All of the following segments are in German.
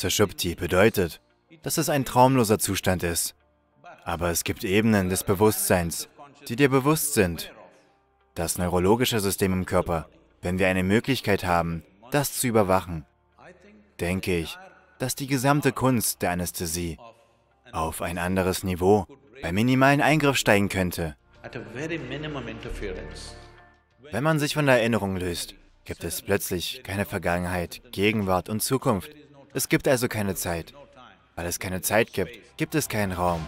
Sushupti bedeutet, dass es ein traumloser Zustand ist. Aber es gibt Ebenen des Bewusstseins, die dir bewusst sind. Das neurologische System im Körper, wenn wir eine Möglichkeit haben, das zu überwachen, denke ich, dass die gesamte Kunst der Anästhesie auf ein anderes Niveau bei minimalen Eingriff steigen könnte. Wenn man sich von der Erinnerung löst, gibt es plötzlich keine Vergangenheit, Gegenwart und Zukunft, es gibt also keine Zeit. Weil es keine Zeit gibt, gibt es keinen Raum.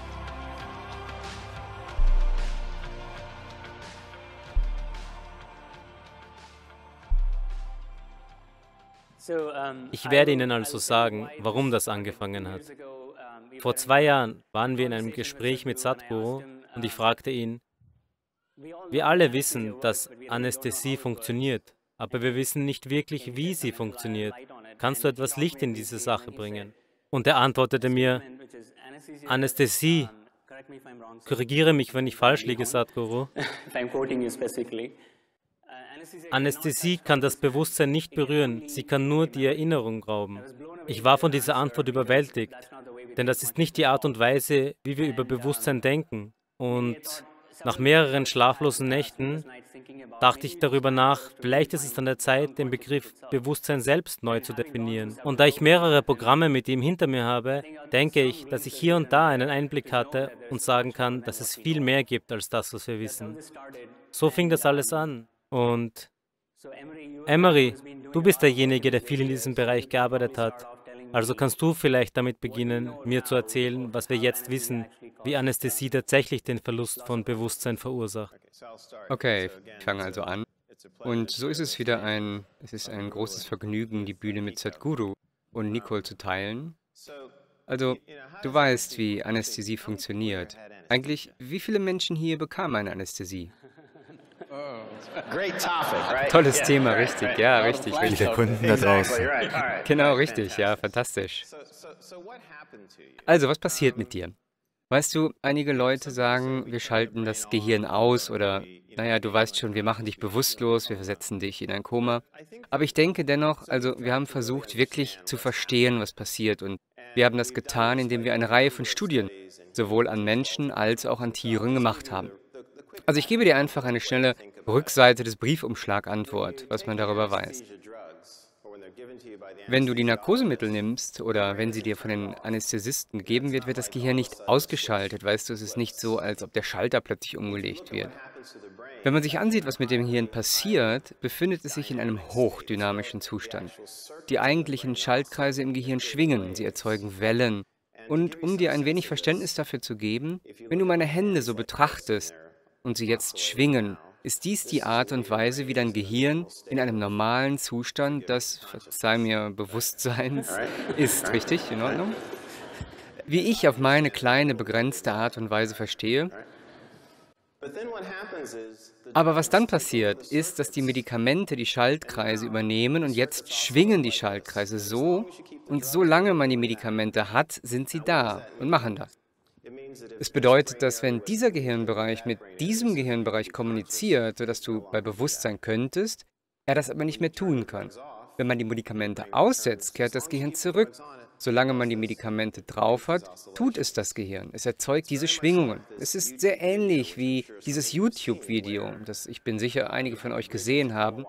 Ich werde Ihnen also sagen, warum das angefangen hat. Vor zwei Jahren waren wir in einem Gespräch mit Sadhguru und ich fragte ihn, wir alle wissen, dass Anästhesie funktioniert, aber wir wissen nicht wirklich, wie sie funktioniert kannst du etwas Licht in diese Sache bringen? Und er antwortete mir, Anästhesie, äh, korrigiere mich, wenn ich falsch liege, Sadhguru. Äh, Anästhesie kann das Bewusstsein nicht berühren, sie kann nur die Erinnerung rauben. Ich war von dieser äh, Antwort überwältigt, denn das ist nicht die Art und Weise, wie wir über Bewusstsein denken. Und nach mehreren schlaflosen Nächten dachte ich darüber nach, vielleicht ist es an der Zeit, den Begriff Bewusstsein selbst neu zu definieren. Und da ich mehrere Programme mit ihm hinter mir habe, denke ich, dass ich hier und da einen Einblick hatte und sagen kann, dass es viel mehr gibt als das, was wir wissen. So fing das alles an. Und Emery, du bist derjenige, der viel in diesem Bereich gearbeitet hat. Also kannst du vielleicht damit beginnen, mir zu erzählen, was wir jetzt wissen, wie Anästhesie tatsächlich den Verlust von Bewusstsein verursacht. Okay, ich fange also an. Und so ist es wieder ein, es ist ein großes Vergnügen, die Bühne mit Sadhguru und Nicole zu teilen. Also, du weißt, wie Anästhesie funktioniert. Eigentlich, wie viele Menschen hier bekamen eine Anästhesie? Tolles Thema, richtig, ja, richtig, richtig. Viele Kunden da draußen. Genau, richtig, ja, fantastisch. Also, was passiert mit dir? Weißt du, einige Leute sagen, wir schalten das Gehirn aus oder, naja, du weißt schon, wir machen dich bewusstlos, wir versetzen dich in ein Koma. Aber ich denke dennoch, also wir haben versucht, wirklich zu verstehen, was passiert. Und wir haben das getan, indem wir eine Reihe von Studien sowohl an Menschen also als auch an Tieren gemacht haben. Also ich gebe dir einfach eine schnelle Rückseite des Briefumschlag-Antwort, was man darüber weiß. Wenn du die Narkosemittel nimmst oder wenn sie dir von den Anästhesisten gegeben wird, wird das Gehirn nicht ausgeschaltet. Weißt du, es ist nicht so, als ob der Schalter plötzlich umgelegt wird. Wenn man sich ansieht, was mit dem Hirn passiert, befindet es sich in einem hochdynamischen Zustand. Die eigentlichen Schaltkreise im Gehirn schwingen, sie erzeugen Wellen. Und um dir ein wenig Verständnis dafür zu geben, wenn du meine Hände so betrachtest, und sie jetzt schwingen. Ist dies die Art und Weise, wie dein Gehirn in einem normalen Zustand das, verzeih mir, Bewusstseins ist, richtig? In Ordnung? Wie ich auf meine kleine, begrenzte Art und Weise verstehe. Aber was dann passiert, ist, dass die Medikamente die Schaltkreise übernehmen und jetzt also schwingen die Schaltkreise so und solange man die Medikamente hat, sind sie da und machen das. Es bedeutet, dass wenn dieser Gehirnbereich mit diesem Gehirnbereich kommuniziert, sodass du bei Bewusstsein könntest, er das aber nicht mehr tun kann. Wenn man die Medikamente aussetzt, kehrt das Gehirn zurück. Solange man die Medikamente drauf hat, tut es das Gehirn. Es erzeugt diese Schwingungen. Es ist sehr ähnlich wie dieses YouTube-Video, das ich bin sicher einige von euch gesehen haben,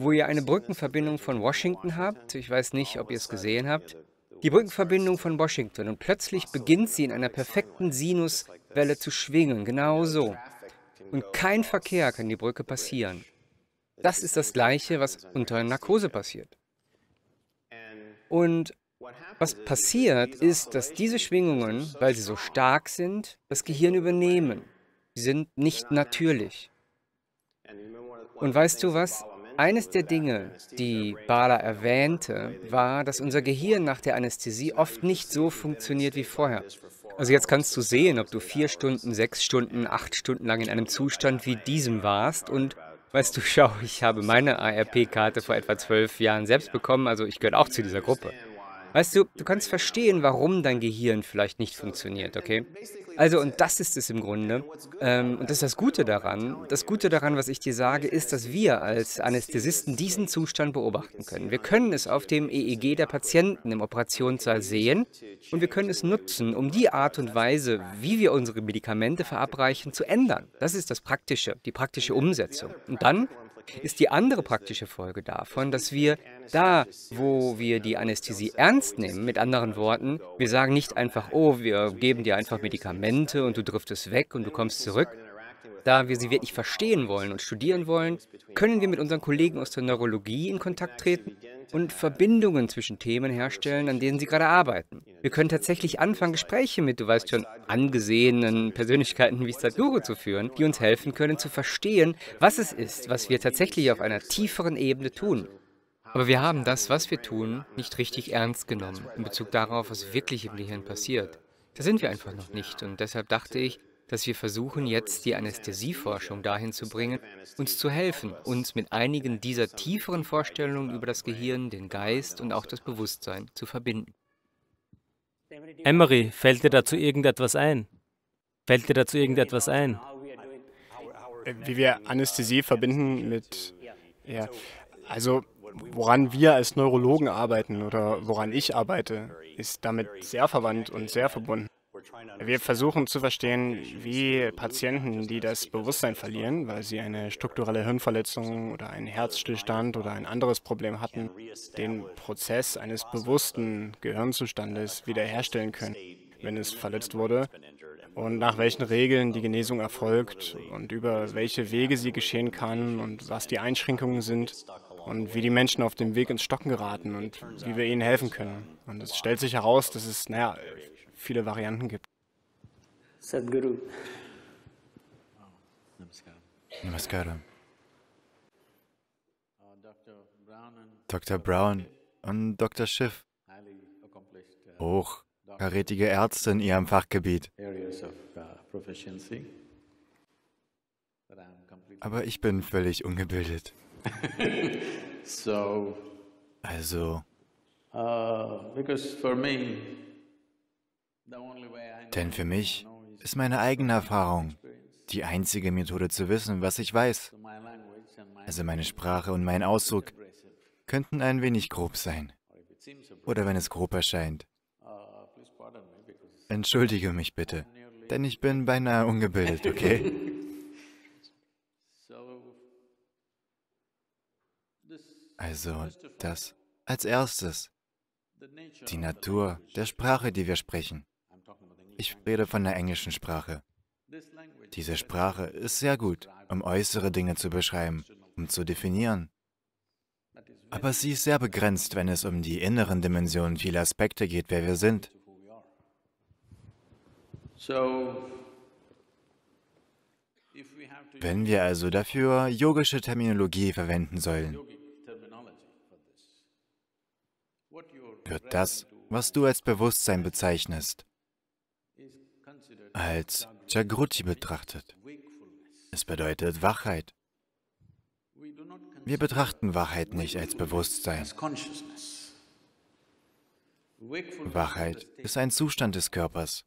wo ihr eine Brückenverbindung von Washington habt. Ich weiß nicht, ob ihr es gesehen habt die Brückenverbindung von Washington und plötzlich beginnt sie in einer perfekten Sinuswelle zu schwingen, genau so. Und kein Verkehr kann die Brücke passieren. Das ist das Gleiche, was unter Narkose passiert. Und was passiert, ist, dass diese Schwingungen, weil sie so stark sind, das Gehirn übernehmen. Sie sind nicht natürlich. Und weißt du was? Eines der Dinge, die Bala erwähnte, war, dass unser Gehirn nach der Anästhesie oft nicht so funktioniert wie vorher. Also jetzt kannst du sehen, ob du vier Stunden, sechs Stunden, acht Stunden lang in einem Zustand wie diesem warst und Weißt du, schau, ich habe meine ARP-Karte vor etwa zwölf Jahren selbst bekommen, also ich gehöre auch zu dieser Gruppe. Weißt du, du kannst verstehen, warum dein Gehirn vielleicht nicht funktioniert, okay? Also, und das ist es im Grunde. Ähm, und das ist das Gute daran. Das Gute daran, was ich dir sage, ist, dass wir als Anästhesisten diesen Zustand beobachten können. Wir können es auf dem EEG der Patienten im Operationssaal sehen und wir können es nutzen, um die Art und Weise, wie wir unsere Medikamente verabreichen, zu ändern. Das ist das Praktische, die praktische Umsetzung. Und dann ist die andere praktische Folge davon, dass wir da, wo wir die Anästhesie ernst nehmen, mit anderen Worten, wir sagen nicht einfach, oh, wir geben dir einfach Medikamente und du driftest weg und du kommst zurück, da wir sie wirklich verstehen wollen und studieren wollen, können wir mit unseren Kollegen aus der Neurologie in Kontakt treten und Verbindungen zwischen Themen herstellen, an denen sie gerade arbeiten. Wir können tatsächlich anfangen, Gespräche mit, du weißt schon, angesehenen Persönlichkeiten wie Sadhguru zu führen, die uns helfen können zu verstehen, was es ist, was wir tatsächlich auf einer tieferen Ebene tun. Aber wir haben das, was wir tun, nicht richtig ernst genommen in Bezug darauf, was wirklich im Gehirn passiert. Da sind wir einfach noch nicht und deshalb dachte ich, dass wir versuchen, jetzt die Anästhesieforschung dahin zu bringen, uns zu helfen, uns mit einigen dieser tieferen Vorstellungen über das Gehirn, den Geist und auch das Bewusstsein zu verbinden. Emery, fällt dir dazu irgendetwas ein? Fällt dir dazu irgendetwas ein? Wie wir Anästhesie verbinden mit... Ja, also woran wir als Neurologen arbeiten oder woran ich arbeite, ist damit sehr verwandt und sehr verbunden. Wir versuchen zu verstehen, wie Patienten, die das Bewusstsein verlieren, weil sie eine strukturelle Hirnverletzung oder einen Herzstillstand oder ein anderes Problem hatten, den Prozess eines bewussten Gehirnzustandes wiederherstellen können, wenn es verletzt wurde, und nach welchen Regeln die Genesung erfolgt und über welche Wege sie geschehen kann und was die Einschränkungen sind und wie die Menschen auf dem Weg ins Stocken geraten und wie wir ihnen helfen können. Und es stellt sich heraus, dass es, naja, viele Varianten gibt. Sadhguru. Namaskaram. Namaskar. Dr. Uh, Brown und Dr. Schiff, hochkarätige uh, Ärzte in ihrem Fachgebiet. Uh, Aber ich bin völlig ungebildet. also, because for me, denn für mich ist meine eigene Erfahrung die einzige Methode zu wissen, was ich weiß. Also meine Sprache und mein Ausdruck könnten ein wenig grob sein. Oder wenn es grob erscheint. Entschuldige mich bitte, denn ich bin beinahe ungebildet, okay? Also das als erstes. Die Natur der Sprache, die wir sprechen. Ich rede von der englischen Sprache. Diese Sprache ist sehr gut, um äußere Dinge zu beschreiben, um zu definieren. Aber sie ist sehr begrenzt, wenn es um die inneren Dimensionen vieler Aspekte geht, wer wir sind. Wenn wir also dafür yogische Terminologie verwenden sollen, wird das, was du als Bewusstsein bezeichnest, als Jagruti betrachtet. Es bedeutet Wachheit. Wir betrachten Wachheit nicht als Bewusstsein. Wachheit ist ein Zustand des Körpers.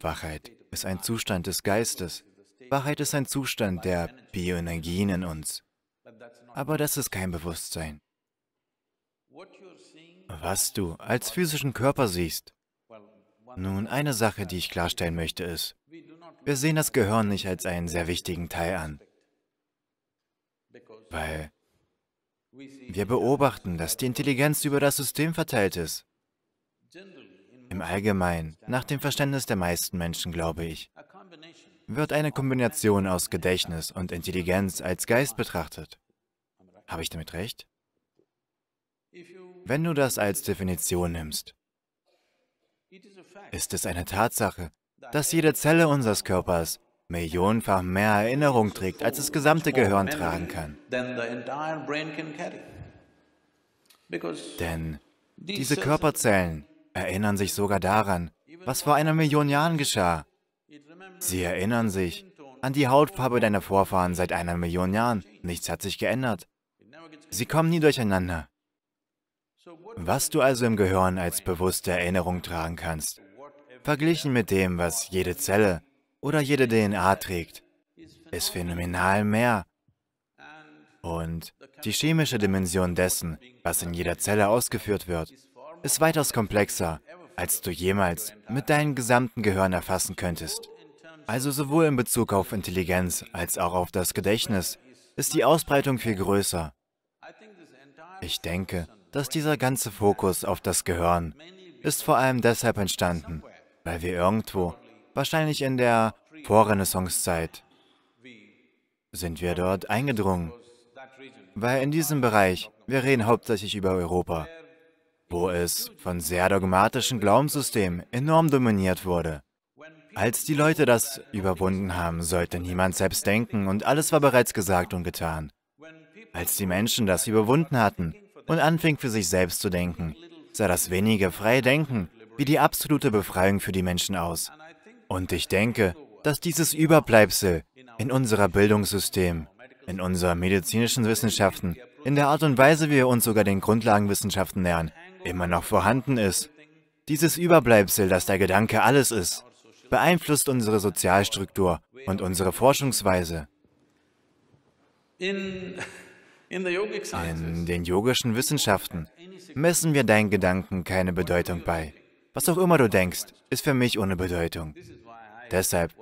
Wachheit ist ein Zustand des Geistes. Wachheit ist ein Zustand der Bioenergien in uns. Aber das ist kein Bewusstsein. Was du als physischen Körper siehst, nun, eine Sache, die ich klarstellen möchte, ist, wir sehen das Gehirn nicht als einen sehr wichtigen Teil an, weil wir beobachten, dass die Intelligenz über das System verteilt ist. Im Allgemeinen, nach dem Verständnis der meisten Menschen, glaube ich, wird eine Kombination aus Gedächtnis und Intelligenz als Geist betrachtet. Habe ich damit recht? Wenn du das als Definition nimmst, ist es eine Tatsache, dass jede Zelle unseres Körpers millionenfach mehr Erinnerung trägt, als das gesamte Gehirn tragen kann. Denn diese Körperzellen erinnern sich sogar daran, was vor einer Million Jahren geschah. Sie erinnern sich an die Hautfarbe deiner Vorfahren seit einer Million Jahren. Nichts hat sich geändert. Sie kommen nie durcheinander. Was du also im Gehirn als bewusste Erinnerung tragen kannst, verglichen mit dem, was jede Zelle oder jede DNA trägt, ist phänomenal mehr. Und die chemische Dimension dessen, was in jeder Zelle ausgeführt wird, ist weitaus komplexer, als du jemals mit deinem gesamten Gehirn erfassen könntest. Also sowohl in Bezug auf Intelligenz als auch auf das Gedächtnis ist die Ausbreitung viel größer. Ich denke, dass dieser ganze Fokus auf das Gehirn ist vor allem deshalb entstanden, weil wir irgendwo, wahrscheinlich in der Vorrenaissancezeit, sind wir dort eingedrungen. Weil in diesem Bereich, wir reden hauptsächlich über Europa, wo es von sehr dogmatischen Glaubenssystemen enorm dominiert wurde. Als die Leute das überwunden haben, sollte niemand selbst denken und alles war bereits gesagt und getan. Als die Menschen das überwunden hatten und anfingen für sich selbst zu denken, sei das wenige freie Denken wie die absolute Befreiung für die Menschen aus. Und ich denke, dass dieses Überbleibsel in unserer Bildungssystem, in unserer medizinischen Wissenschaften, in der Art und Weise, wie wir uns sogar den Grundlagenwissenschaften nähern, immer noch vorhanden ist. Dieses Überbleibsel, dass der Gedanke alles ist, beeinflusst unsere Sozialstruktur und unsere Forschungsweise. In den yogischen Wissenschaften messen wir deinen Gedanken keine Bedeutung bei. Was auch immer du denkst, ist für mich ohne Bedeutung. Deshalb,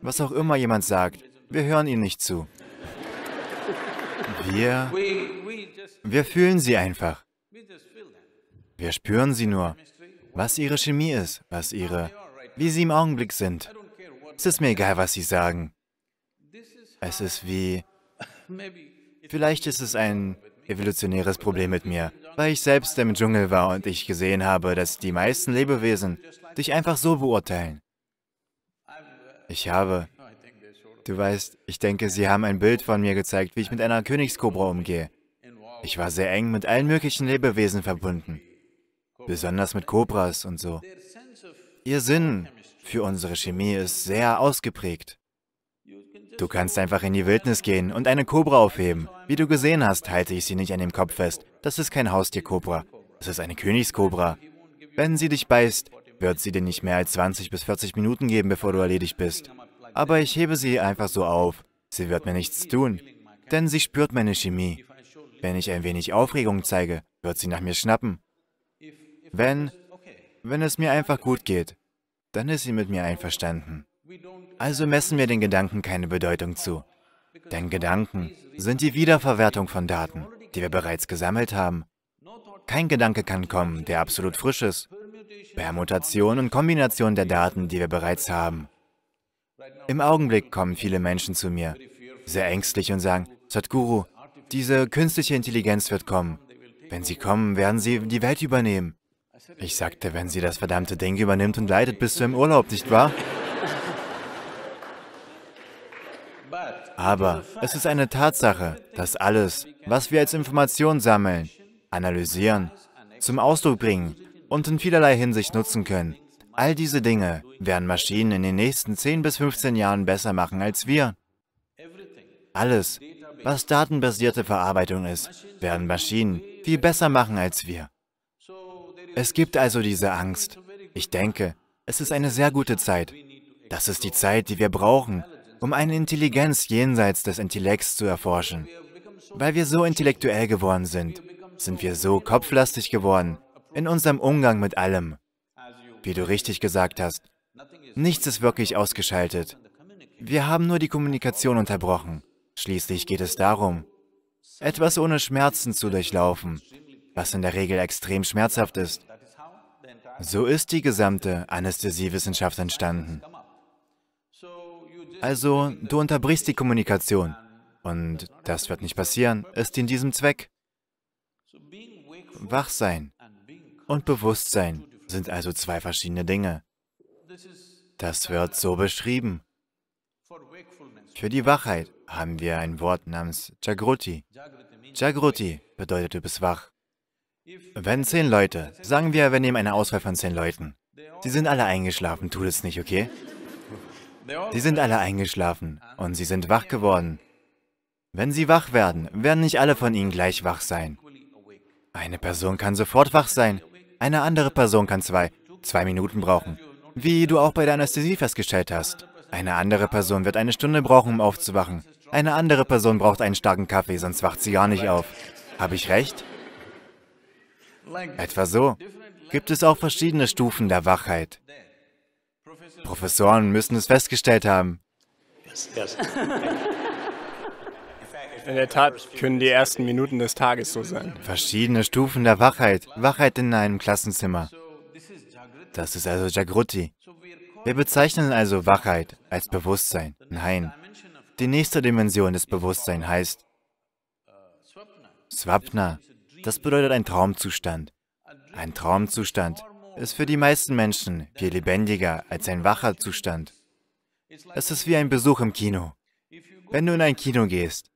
was auch immer jemand sagt, wir hören ihnen nicht zu. Wir, wir fühlen sie einfach. Wir spüren sie nur, was ihre Chemie ist, was ihre, wie sie im Augenblick sind. Es ist mir egal, was sie sagen. Es ist wie, vielleicht ist es ein evolutionäres Problem mit mir, weil ich selbst im Dschungel war und ich gesehen habe, dass die meisten Lebewesen dich einfach so beurteilen. Ich habe... Du weißt, ich denke, sie haben ein Bild von mir gezeigt, wie ich mit einer Königskobra umgehe. Ich war sehr eng mit allen möglichen Lebewesen verbunden. Besonders mit Kobras und so. Ihr Sinn für unsere Chemie ist sehr ausgeprägt. Du kannst einfach in die Wildnis gehen und eine Kobra aufheben. Wie du gesehen hast, halte ich sie nicht an dem Kopf fest. Das ist kein Haustierkobra. Das ist eine Königskobra. Wenn sie dich beißt, wird sie dir nicht mehr als 20 bis 40 Minuten geben, bevor du erledigt bist. Aber ich hebe sie einfach so auf. Sie wird mir nichts tun, denn sie spürt meine Chemie. Wenn ich ein wenig Aufregung zeige, wird sie nach mir schnappen. Wenn, wenn es mir einfach gut geht, dann ist sie mit mir einverstanden. Also messen wir den Gedanken keine Bedeutung zu. Denn Gedanken sind die Wiederverwertung von Daten, die wir bereits gesammelt haben. Kein Gedanke kann kommen, der absolut frisch ist. Permutation und Kombination der Daten, die wir bereits haben. Im Augenblick kommen viele Menschen zu mir, sehr ängstlich und sagen, Sadhguru, diese künstliche Intelligenz wird kommen. Wenn sie kommen, werden sie die Welt übernehmen. Ich sagte, wenn sie das verdammte Ding übernimmt und leidet, bist du im Urlaub, nicht wahr? Aber es ist eine Tatsache, dass alles, was wir als Information sammeln, analysieren, zum Ausdruck bringen und in vielerlei Hinsicht nutzen können, all diese Dinge werden Maschinen in den nächsten 10 bis 15 Jahren besser machen als wir. Alles, was datenbasierte Verarbeitung ist, werden Maschinen viel besser machen als wir. Es gibt also diese Angst. Ich denke, es ist eine sehr gute Zeit. Das ist die Zeit, die wir brauchen, um eine Intelligenz jenseits des Intellekts zu erforschen. Weil wir so intellektuell geworden sind, sind wir so kopflastig geworden in unserem Umgang mit allem. Wie du richtig gesagt hast, nichts ist wirklich ausgeschaltet. Wir haben nur die Kommunikation unterbrochen. Schließlich geht es darum, etwas ohne Schmerzen zu durchlaufen, was in der Regel extrem schmerzhaft ist. So ist die gesamte Anästhesiewissenschaft entstanden. Also du unterbrichst die Kommunikation. Und das wird nicht passieren, ist in diesem Zweck. Wachsein und Bewusstsein sind also zwei verschiedene Dinge. Das wird so beschrieben. Für die Wachheit haben wir ein Wort namens Jagruti. Jagruti bedeutet du bist wach. Wenn zehn Leute, sagen wir, wir nehmen eine Auswahl von zehn Leuten, sie sind alle eingeschlafen, tut es nicht, okay? Sie sind alle eingeschlafen und sie sind wach geworden. Wenn sie wach werden, werden nicht alle von ihnen gleich wach sein. Eine Person kann sofort wach sein, eine andere Person kann zwei, zwei Minuten brauchen. Wie du auch bei der Anästhesie festgestellt hast. Eine andere Person wird eine Stunde brauchen, um aufzuwachen. Eine andere Person braucht einen starken Kaffee, sonst wacht sie gar nicht auf. Habe ich recht? Etwa so. Gibt es auch verschiedene Stufen der Wachheit. Professoren müssen es festgestellt haben. In der Tat können die ersten Minuten des Tages so sein. Verschiedene Stufen der Wachheit. Wachheit in einem Klassenzimmer. Das ist also Jagruti. Wir bezeichnen also Wachheit als Bewusstsein. Nein. Die nächste Dimension des Bewusstseins heißt Swapna. Das bedeutet ein Traumzustand. Ein Traumzustand ist für die meisten Menschen viel lebendiger als ein wacher Zustand. Es ist wie ein Besuch im Kino. Wenn du in ein Kino gehst,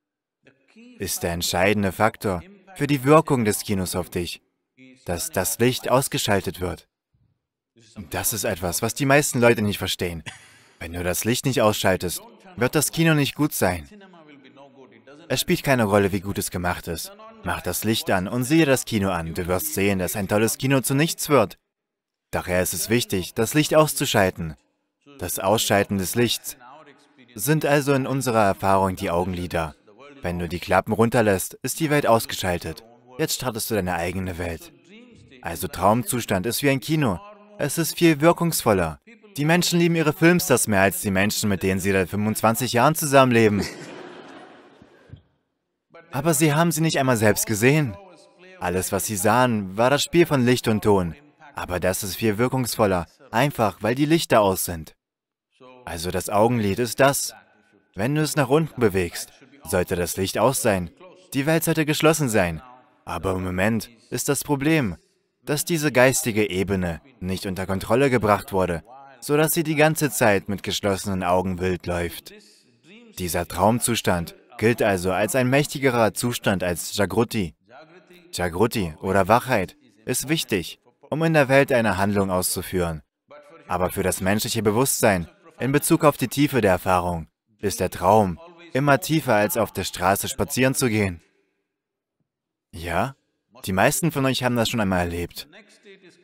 ist der entscheidende Faktor für die Wirkung des Kinos auf dich, dass das Licht ausgeschaltet wird. Und das ist etwas, was die meisten Leute nicht verstehen. Wenn du das Licht nicht ausschaltest, wird das Kino nicht gut sein. Es spielt keine Rolle, wie gut es gemacht ist. Mach das Licht an und sehe das Kino an. Du wirst sehen, dass ein tolles Kino zu nichts wird. Daher ist es wichtig, das Licht auszuschalten. Das Ausschalten des Lichts sind also in unserer Erfahrung die Augenlider. Wenn du die Klappen runterlässt, ist die Welt ausgeschaltet. Jetzt startest du deine eigene Welt. Also Traumzustand ist wie ein Kino. Es ist viel wirkungsvoller. Die Menschen lieben ihre Filmstars mehr als die Menschen, mit denen sie seit 25 Jahren zusammenleben. Aber sie haben sie nicht einmal selbst gesehen. Alles, was sie sahen, war das Spiel von Licht und Ton. Aber das ist viel wirkungsvoller, einfach weil die Lichter aus sind. Also das Augenlid ist das. Wenn du es nach unten bewegst, sollte das Licht aus sein. Die Welt sollte geschlossen sein. Aber im Moment ist das Problem, dass diese geistige Ebene nicht unter Kontrolle gebracht wurde, sodass sie die ganze Zeit mit geschlossenen Augen wild läuft. Dieser Traumzustand gilt also als ein mächtigerer Zustand als Jagruti. Jagruti oder Wachheit ist wichtig, um in der Welt eine Handlung auszuführen. Aber für das menschliche Bewusstsein, in Bezug auf die Tiefe der Erfahrung, ist der Traum immer tiefer, als auf der Straße spazieren zu gehen. Ja? Die meisten von euch haben das schon einmal erlebt.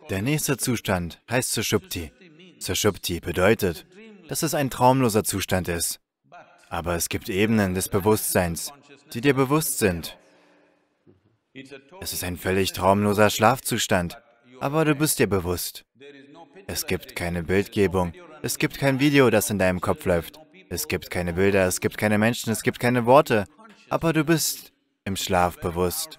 Der nächste Zustand heißt Sushupti. Sushupti bedeutet, dass es ein traumloser Zustand ist. Aber es gibt Ebenen des Bewusstseins, die dir bewusst sind. Es ist ein völlig traumloser Schlafzustand, aber du bist dir bewusst. Es gibt keine Bildgebung. Es gibt kein Video, das in deinem Kopf läuft. Es gibt keine Bilder, es gibt keine Menschen, es gibt keine Worte. Aber du bist im Schlaf bewusst.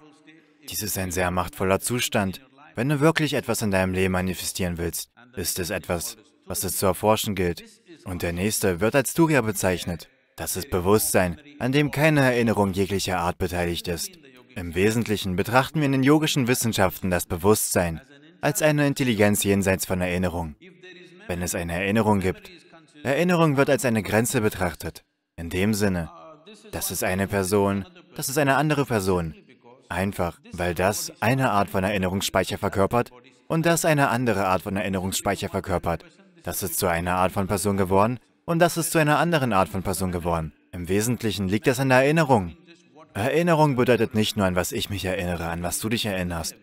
Dies ist ein sehr machtvoller Zustand. Wenn du wirklich etwas in deinem Leben manifestieren willst, ist es etwas, was es zu erforschen gilt. Und der nächste wird als Surya bezeichnet. Das ist Bewusstsein, an dem keine Erinnerung jeglicher Art beteiligt ist. Im Wesentlichen betrachten wir in den yogischen Wissenschaften das Bewusstsein als eine Intelligenz jenseits von Erinnerung. Wenn es eine Erinnerung gibt, Erinnerung wird als eine Grenze betrachtet. In dem Sinne, das ist eine Person, das ist eine andere Person. Einfach, weil das eine Art von Erinnerungsspeicher verkörpert und das eine andere Art von Erinnerungsspeicher verkörpert. Das ist zu einer Art von Person geworden und das ist zu einer anderen Art von Person geworden. Im Wesentlichen liegt das an der Erinnerung. Erinnerung bedeutet nicht nur an was ich mich erinnere, an was du dich erinnerst.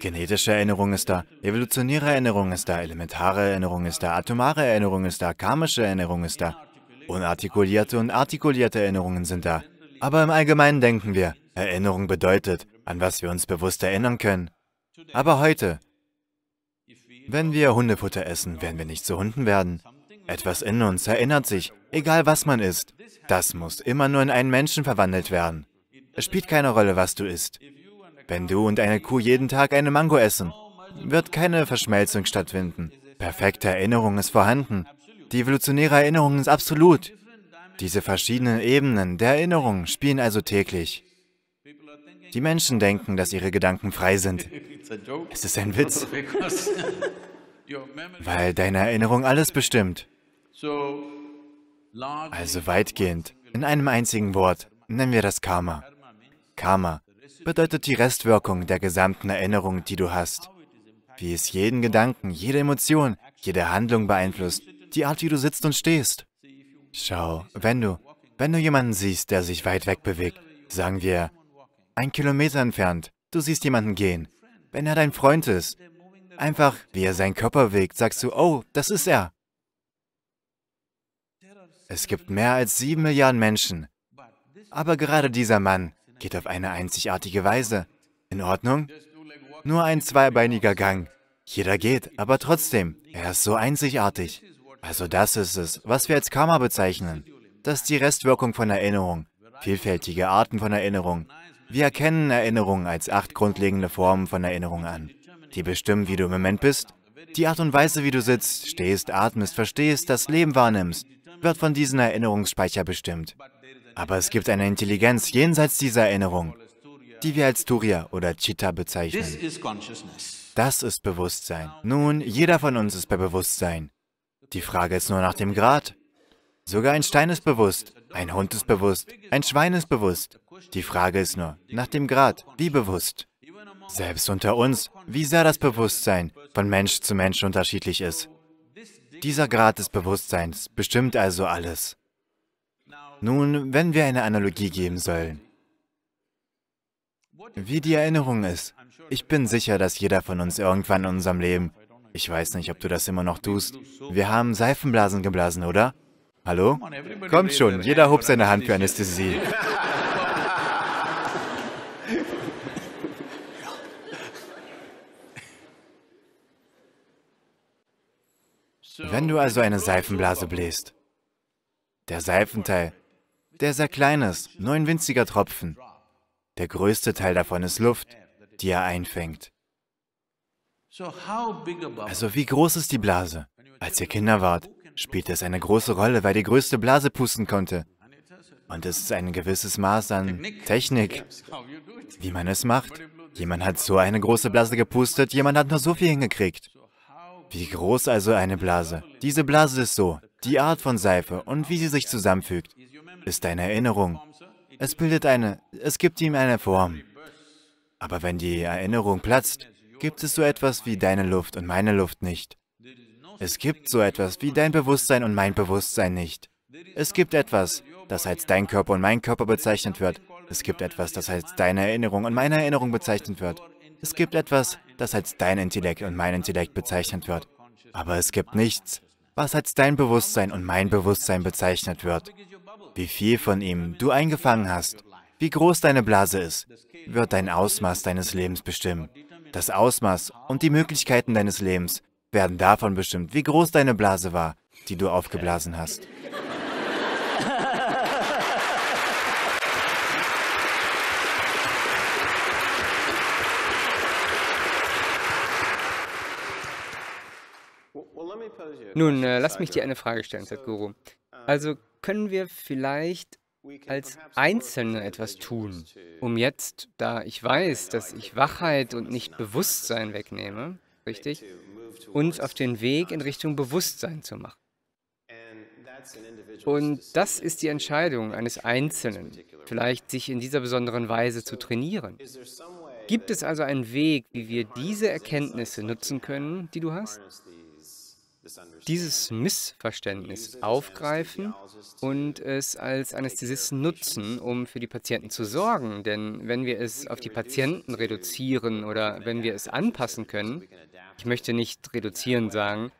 Genetische Erinnerung ist da, evolutionäre Erinnerung ist da, elementare Erinnerung ist da, atomare Erinnerung ist da, karmische Erinnerung ist da. Unartikulierte und artikulierte Erinnerungen sind da. Aber im Allgemeinen denken wir, Erinnerung bedeutet, an was wir uns bewusst erinnern können. Aber heute, wenn wir Hundefutter essen, werden wir nicht zu Hunden werden. Etwas in uns erinnert sich, egal was man isst. Das muss immer nur in einen Menschen verwandelt werden. Es spielt keine Rolle, was du isst. Wenn du und eine Kuh jeden Tag eine Mango essen, wird keine Verschmelzung stattfinden. Perfekte Erinnerung ist vorhanden. Die evolutionäre Erinnerung ist absolut. Diese verschiedenen Ebenen der Erinnerung spielen also täglich. Die Menschen denken, dass ihre Gedanken frei sind. Es ist ein Witz, weil deine Erinnerung alles bestimmt. Also weitgehend, in einem einzigen Wort, nennen wir das Karma. Karma bedeutet die Restwirkung der gesamten Erinnerung, die du hast. Wie es jeden Gedanken, jede Emotion, jede Handlung beeinflusst, die Art, wie du sitzt und stehst. Schau, wenn du, wenn du jemanden siehst, der sich weit weg bewegt, sagen wir, ein Kilometer entfernt, du siehst jemanden gehen, wenn er dein Freund ist, einfach, wie er seinen Körper bewegt, sagst du, oh, das ist er. Es gibt mehr als sieben Milliarden Menschen, aber gerade dieser Mann geht auf eine einzigartige Weise. In Ordnung? Nur ein zweibeiniger Gang. Jeder geht, aber trotzdem, er ist so einzigartig. Also das ist es, was wir als Karma bezeichnen. Das ist die Restwirkung von Erinnerung, vielfältige Arten von Erinnerung. Wir erkennen Erinnerung als acht grundlegende Formen von Erinnerung an, die bestimmen, wie du im Moment bist. Die Art und Weise, wie du sitzt, stehst, atmest, verstehst, das Leben wahrnimmst, wird von diesen Erinnerungsspeicher bestimmt. Aber es gibt eine Intelligenz jenseits dieser Erinnerung, die wir als Turiya oder Chitta bezeichnen. Das ist Bewusstsein. Nun, jeder von uns ist bei Bewusstsein. Die Frage ist nur nach dem Grad. Sogar ein Stein ist bewusst, ein Hund ist bewusst, ein Schwein ist bewusst. Die Frage ist nur, nach dem Grad, wie bewusst? Selbst unter uns, wie sehr das Bewusstsein von Mensch zu Mensch unterschiedlich ist. Dieser Grad des Bewusstseins bestimmt also alles. Nun, wenn wir eine Analogie geben sollen, wie die Erinnerung ist. Ich bin sicher, dass jeder von uns irgendwann in unserem Leben, ich weiß nicht, ob du das immer noch tust, wir haben Seifenblasen geblasen, oder? Hallo? Kommt schon, jeder hob seine Hand für Anästhesie. Wenn du also eine Seifenblase bläst, der Seifenteil der sehr klein ist, nur ein winziger Tropfen. Der größte Teil davon ist Luft, die er einfängt. Also wie groß ist die Blase? Als ihr Kinder wart, spielte es eine große Rolle, weil die größte Blase pusten konnte. Und es ist ein gewisses Maß an Technik, wie man es macht. Jemand hat so eine große Blase gepustet, jemand hat nur so viel hingekriegt. Wie groß also eine Blase? Diese Blase ist so, die Art von Seife und wie sie sich zusammenfügt, ist eine Erinnerung. Es bildet eine, es gibt ihm eine Form. Aber wenn die Erinnerung platzt, gibt es so etwas wie deine Luft und meine Luft nicht. Es gibt so etwas wie dein Bewusstsein und mein Bewusstsein nicht. Es gibt etwas, das als dein Körper und mein Körper bezeichnet wird. Es gibt etwas, das als deine Erinnerung und meine Erinnerung bezeichnet wird. Es gibt etwas, das als dein Intellekt und mein Intellekt bezeichnet wird. Aber es gibt nichts, was als dein Bewusstsein und mein Bewusstsein bezeichnet wird. Wie viel von ihm du eingefangen hast, wie groß deine Blase ist, wird dein Ausmaß deines Lebens bestimmen. Das Ausmaß und die Möglichkeiten deines Lebens werden davon bestimmt, wie groß deine Blase war, die du aufgeblasen hast. Nun, äh, lass mich dir eine Frage stellen, Sadhguru. Also können wir vielleicht als Einzelne etwas tun, um jetzt, da ich weiß, dass ich Wachheit und nicht Bewusstsein wegnehme, richtig, uns auf den Weg in Richtung Bewusstsein zu machen. Und das ist die Entscheidung eines Einzelnen, vielleicht sich in dieser besonderen Weise zu trainieren. Gibt es also einen Weg, wie wir diese Erkenntnisse nutzen können, die du hast? dieses Missverständnis aufgreifen und es als Anästhesisten nutzen, um für die Patienten zu sorgen. Denn wenn wir es auf die Patienten reduzieren oder wenn wir es anpassen können, ich möchte nicht reduzieren sagen,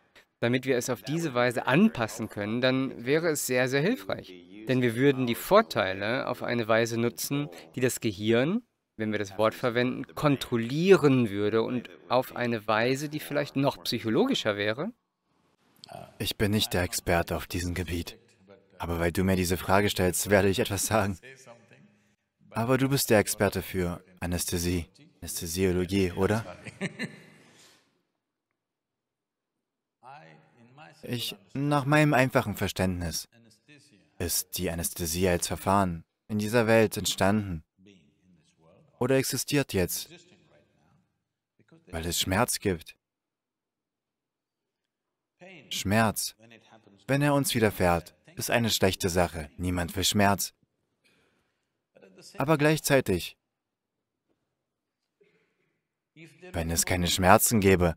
damit wir es auf diese Weise anpassen können, dann wäre es sehr, sehr hilfreich. Denn wir würden die Vorteile auf eine Weise nutzen, die das Gehirn, wenn wir das Wort verwenden, kontrollieren würde und auf eine Weise, die vielleicht noch psychologischer wäre, ich bin nicht der Experte auf diesem Gebiet. Aber weil du mir diese Frage stellst, werde ich etwas sagen. Aber du bist der Experte für Anästhesie, Anästhesiologie, oder? Ich, nach meinem einfachen Verständnis, ist die Anästhesie als Verfahren in dieser Welt entstanden oder existiert jetzt, weil es Schmerz gibt. Schmerz, wenn er uns widerfährt, ist eine schlechte Sache. Niemand will Schmerz. Aber gleichzeitig, wenn es keine Schmerzen gäbe,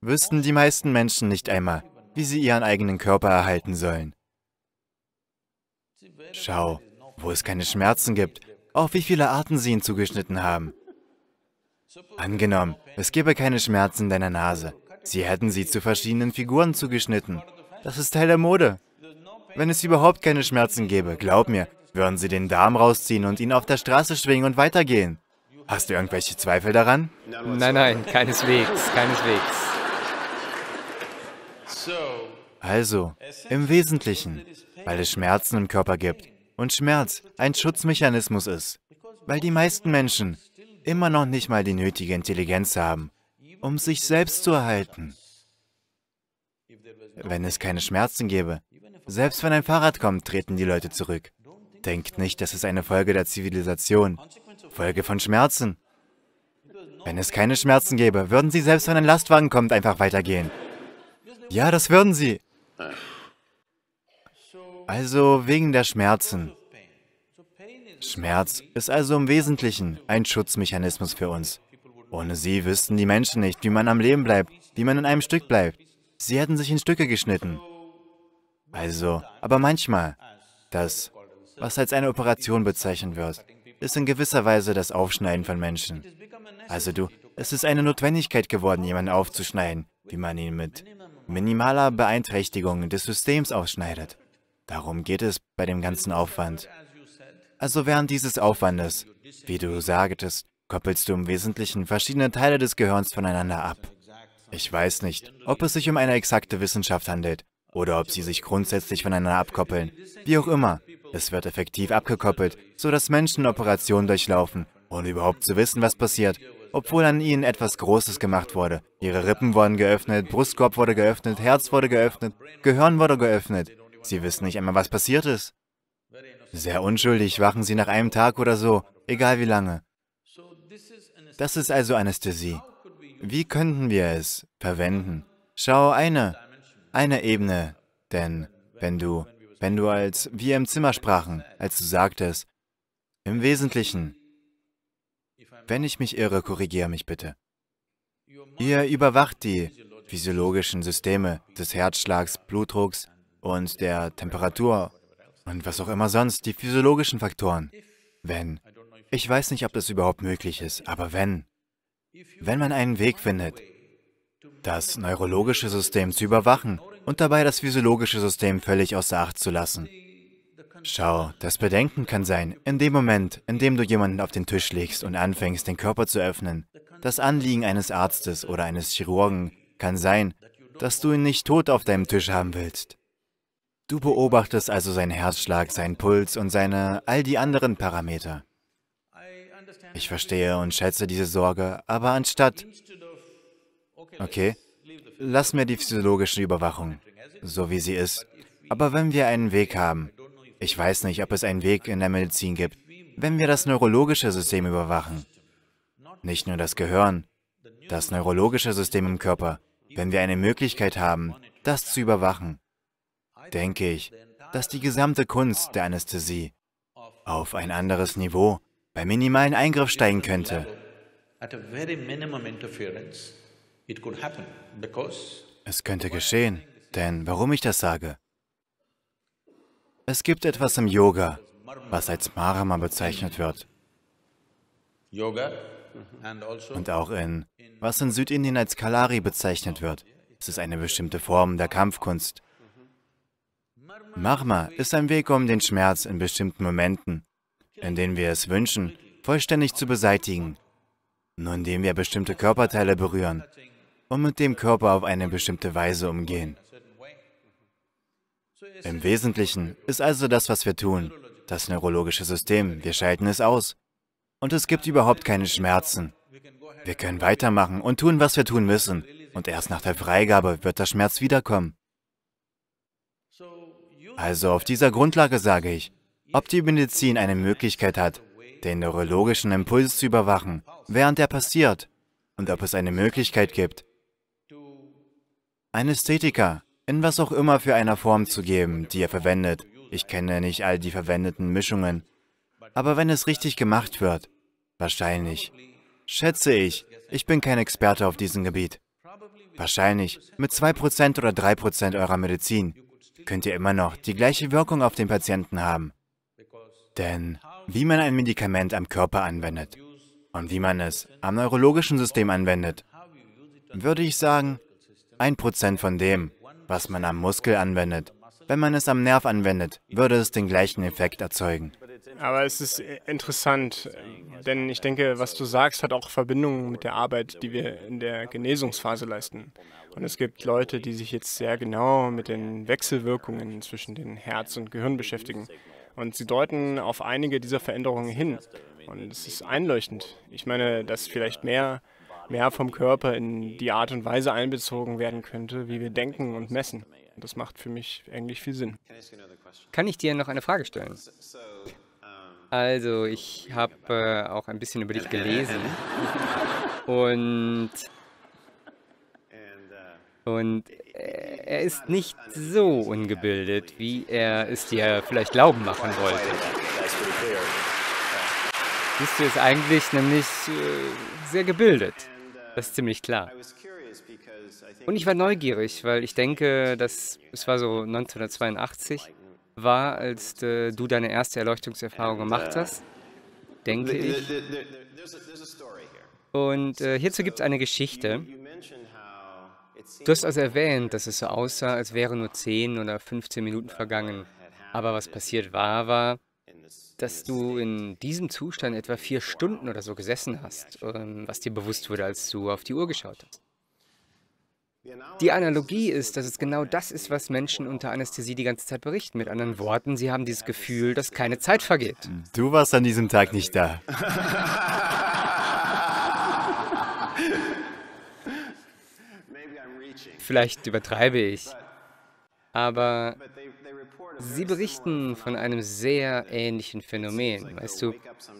wüssten die meisten Menschen nicht einmal, wie sie ihren eigenen Körper erhalten sollen. Schau, wo es keine Schmerzen gibt, auf wie viele Arten sie ihn zugeschnitten haben. Angenommen, es gäbe keine Schmerzen in deiner Nase, Sie hätten sie zu verschiedenen Figuren zugeschnitten. Das ist Teil der Mode. Wenn es überhaupt keine Schmerzen gäbe, glaub mir, würden sie den Darm rausziehen und ihn auf der Straße schwingen und weitergehen. Hast du irgendwelche Zweifel daran? Nein, nein, keineswegs, keineswegs. Also, im Wesentlichen, weil es Schmerzen im Körper gibt und Schmerz ein Schutzmechanismus ist, weil die meisten Menschen immer noch nicht mal die nötige Intelligenz haben, um sich selbst zu erhalten. Wenn es keine Schmerzen gäbe, selbst wenn ein Fahrrad kommt, treten die Leute zurück. Denkt nicht, das ist eine Folge der Zivilisation, Folge von Schmerzen. Wenn es keine Schmerzen gäbe, würden sie selbst, wenn ein Lastwagen kommt, einfach weitergehen. Ja, das würden sie. Also wegen der Schmerzen. Schmerz ist also im Wesentlichen ein Schutzmechanismus für uns. Ohne sie wüssten die Menschen nicht, wie man am Leben bleibt, wie man in einem Stück bleibt. Sie hätten sich in Stücke geschnitten. Also, aber manchmal, das, was als eine Operation bezeichnet wird, ist in gewisser Weise das Aufschneiden von Menschen. Also du, es ist eine Notwendigkeit geworden, jemanden aufzuschneiden, wie man ihn mit minimaler Beeinträchtigung des Systems aufschneidet. Darum geht es bei dem ganzen Aufwand. Also während dieses Aufwandes, wie du sagtest, koppelst du im Wesentlichen verschiedene Teile des Gehirns voneinander ab. Ich weiß nicht, ob es sich um eine exakte Wissenschaft handelt oder ob sie sich grundsätzlich voneinander abkoppeln. Wie auch immer, es wird effektiv abgekoppelt, sodass Menschen Operationen durchlaufen, ohne überhaupt zu wissen, was passiert, obwohl an ihnen etwas Großes gemacht wurde. Ihre Rippen wurden geöffnet, Brustkorb wurde geöffnet, Herz wurde geöffnet, Gehirn wurde geöffnet. Sie wissen nicht einmal, was passiert ist. Sehr unschuldig wachen sie nach einem Tag oder so, egal wie lange. Das ist also Anästhesie. Wie könnten wir es verwenden? Schau, eine, eine Ebene, denn wenn du, wenn du als wir im Zimmer sprachen, als du sagtest, im Wesentlichen, wenn ich mich irre, korrigiere mich bitte. Ihr überwacht die physiologischen Systeme des Herzschlags, Blutdrucks und der Temperatur und was auch immer sonst, die physiologischen Faktoren. Wenn, ich weiß nicht, ob das überhaupt möglich ist, aber wenn, wenn man einen Weg findet, das neurologische System zu überwachen und dabei das physiologische System völlig außer Acht zu lassen. Schau, das Bedenken kann sein, in dem Moment, in dem du jemanden auf den Tisch legst und anfängst, den Körper zu öffnen, das Anliegen eines Arztes oder eines Chirurgen kann sein, dass du ihn nicht tot auf deinem Tisch haben willst. Du beobachtest also seinen Herzschlag, seinen Puls und seine all die anderen Parameter. Ich verstehe und schätze diese Sorge, aber anstatt... Okay, lass mir die physiologische Überwachung, so wie sie ist. Aber wenn wir einen Weg haben, ich weiß nicht, ob es einen Weg in der Medizin gibt, wenn wir das neurologische System überwachen, nicht nur das Gehirn, das neurologische System im Körper, wenn wir eine Möglichkeit haben, das zu überwachen, denke ich, dass die gesamte Kunst der Anästhesie auf ein anderes Niveau bei minimalen Eingriff steigen könnte. Es könnte geschehen, denn warum ich das sage? Es gibt etwas im Yoga, was als Marama bezeichnet wird. Also Und auch in, was in Südindien als Kalari bezeichnet wird. Es ist eine bestimmte Form der Kampfkunst. Marma ist ein Weg um den Schmerz in bestimmten Momenten in indem wir es wünschen, vollständig zu beseitigen, nur indem wir bestimmte Körperteile berühren und mit dem Körper auf eine bestimmte Weise umgehen. Im Wesentlichen ist also das, was wir tun, das neurologische System, wir schalten es aus. Und es gibt überhaupt keine Schmerzen. Wir können weitermachen und tun, was wir tun müssen. Und erst nach der Freigabe wird der Schmerz wiederkommen. Also auf dieser Grundlage sage ich, ob die Medizin eine Möglichkeit hat, den neurologischen Impuls zu überwachen, während er passiert, und ob es eine Möglichkeit gibt, Anästhetika in was auch immer für einer Form zu geben, die er verwendet. Ich kenne nicht all die verwendeten Mischungen. Aber wenn es richtig gemacht wird, wahrscheinlich, schätze ich, ich bin kein Experte auf diesem Gebiet. Wahrscheinlich, mit 2% oder 3% eurer Medizin könnt ihr immer noch die gleiche Wirkung auf den Patienten haben. Denn wie man ein Medikament am Körper anwendet und wie man es am neurologischen System anwendet, würde ich sagen, ein Prozent von dem, was man am Muskel anwendet, wenn man es am Nerv anwendet, würde es den gleichen Effekt erzeugen. Aber es ist interessant, denn ich denke, was du sagst, hat auch Verbindungen mit der Arbeit, die wir in der Genesungsphase leisten. Und es gibt Leute, die sich jetzt sehr genau mit den Wechselwirkungen zwischen den Herz und Gehirn beschäftigen. Und sie deuten auf einige dieser Veränderungen hin. Und es ist einleuchtend. Ich meine, dass vielleicht mehr, mehr vom Körper in die Art und Weise einbezogen werden könnte, wie wir denken und messen. Das macht für mich eigentlich viel Sinn. Kann ich dir noch eine Frage stellen? Also, ich habe äh, auch ein bisschen über dich gelesen. Und und er ist nicht so ungebildet, wie er es dir vielleicht glauben machen wollte. Siehst du ist eigentlich nämlich äh, sehr gebildet. Das ist ziemlich klar. Und ich war neugierig, weil ich denke, dass es war so 1982 war, als äh, du deine erste Erleuchtungserfahrung gemacht hast, denke ich. Und äh, hierzu gibt es eine Geschichte. Du hast also erwähnt, dass es so aussah, als wären nur 10 oder 15 Minuten vergangen. Aber was passiert war, war, dass du in diesem Zustand etwa vier Stunden oder so gesessen hast, ähm, was dir bewusst wurde, als du auf die Uhr geschaut hast. Die Analogie ist, dass es genau das ist, was Menschen unter Anästhesie die ganze Zeit berichten. Mit anderen Worten, sie haben dieses Gefühl, dass keine Zeit vergeht. Du warst an diesem Tag nicht da. Vielleicht übertreibe ich. Aber sie berichten von einem sehr ähnlichen Phänomen. Weißt du,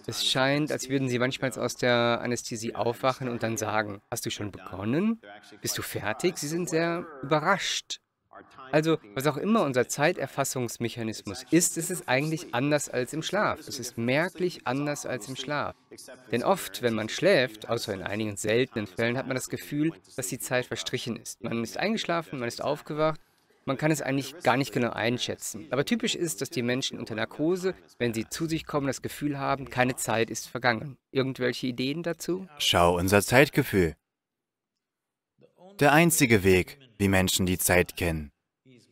es scheint, als würden sie manchmal aus der Anästhesie aufwachen und dann sagen, hast du schon begonnen? Bist du fertig? Sie sind sehr überrascht also, was auch immer unser Zeiterfassungsmechanismus ist, ist es eigentlich anders als im Schlaf. Es ist merklich anders als im Schlaf. Denn oft, wenn man schläft, außer in einigen seltenen Fällen, hat man das Gefühl, dass die Zeit verstrichen ist. Man ist eingeschlafen, man ist aufgewacht man kann es eigentlich gar nicht genau einschätzen. Aber typisch ist, dass die Menschen unter Narkose, wenn sie zu sich kommen, das Gefühl haben, keine Zeit ist vergangen. Irgendwelche Ideen dazu? Schau unser Zeitgefühl. Der einzige Weg, wie Menschen die Zeit kennen,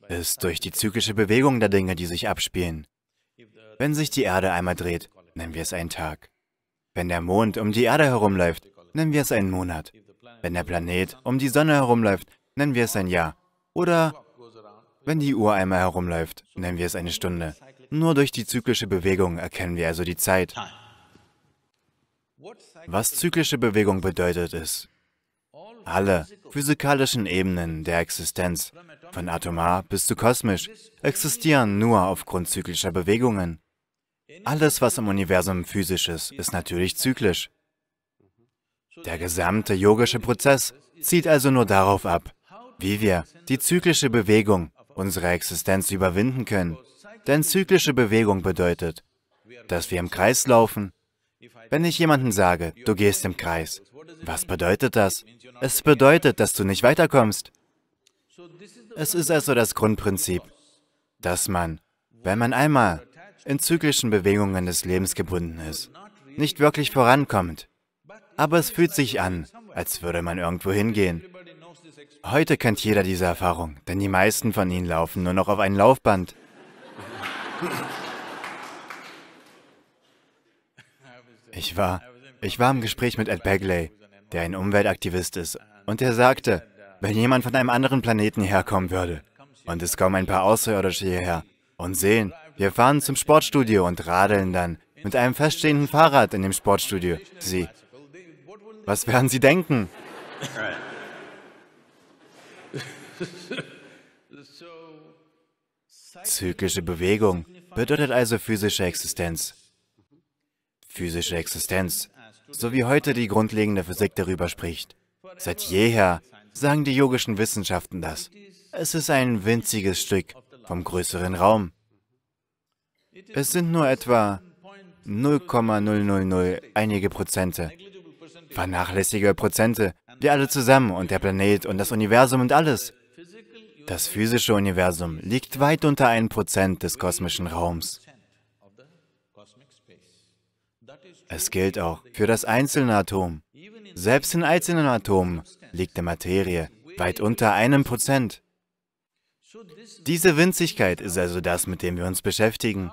ist durch die zyklische Bewegung der Dinge, die sich abspielen. Wenn sich die Erde einmal dreht, nennen wir es einen Tag. Wenn der Mond um die Erde herumläuft, nennen wir es einen Monat. Wenn der Planet um die Sonne herumläuft, nennen wir es ein Jahr. Oder wenn die Uhr einmal herumläuft, nennen wir es eine Stunde. Nur durch die zyklische Bewegung erkennen wir also die Zeit. Was zyklische Bewegung bedeutet, ist, alle physikalischen Ebenen der Existenz, von atomar bis zu kosmisch, existieren nur aufgrund zyklischer Bewegungen. Alles, was im Universum physisch ist, ist natürlich zyklisch. Der gesamte yogische Prozess zieht also nur darauf ab, wie wir die zyklische Bewegung unserer Existenz überwinden können. Denn zyklische Bewegung bedeutet, dass wir im Kreis laufen wenn ich jemandem sage, du gehst im Kreis, was bedeutet das? Es bedeutet, dass du nicht weiterkommst. Es ist also das Grundprinzip, dass man, wenn man einmal in zyklischen Bewegungen des Lebens gebunden ist, nicht wirklich vorankommt. Aber es fühlt sich an, als würde man irgendwo hingehen. Heute kennt jeder diese Erfahrung, denn die meisten von ihnen laufen nur noch auf ein Laufband. Ich war, ich war im Gespräch mit Ed Begley, der ein Umweltaktivist ist, und er sagte, wenn jemand von einem anderen Planeten herkommen würde und es kommen ein paar Außerirdische hierher und sehen, wir fahren zum Sportstudio und radeln dann mit einem feststehenden Fahrrad in dem Sportstudio. Sie, was werden sie denken? Zyklische Bewegung bedeutet also physische Existenz physische Existenz, so wie heute die grundlegende Physik darüber spricht. Seit jeher sagen die yogischen Wissenschaften das. Es ist ein winziges Stück vom größeren Raum. Es sind nur etwa 0,000 einige Prozente, vernachlässige Prozente, wir alle zusammen und der Planet und das Universum und alles. Das physische Universum liegt weit unter 1% des kosmischen Raums. Es gilt auch für das einzelne Atom. Selbst in einzelnen Atomen liegt die Materie weit unter einem Prozent. Diese Winzigkeit ist also das, mit dem wir uns beschäftigen.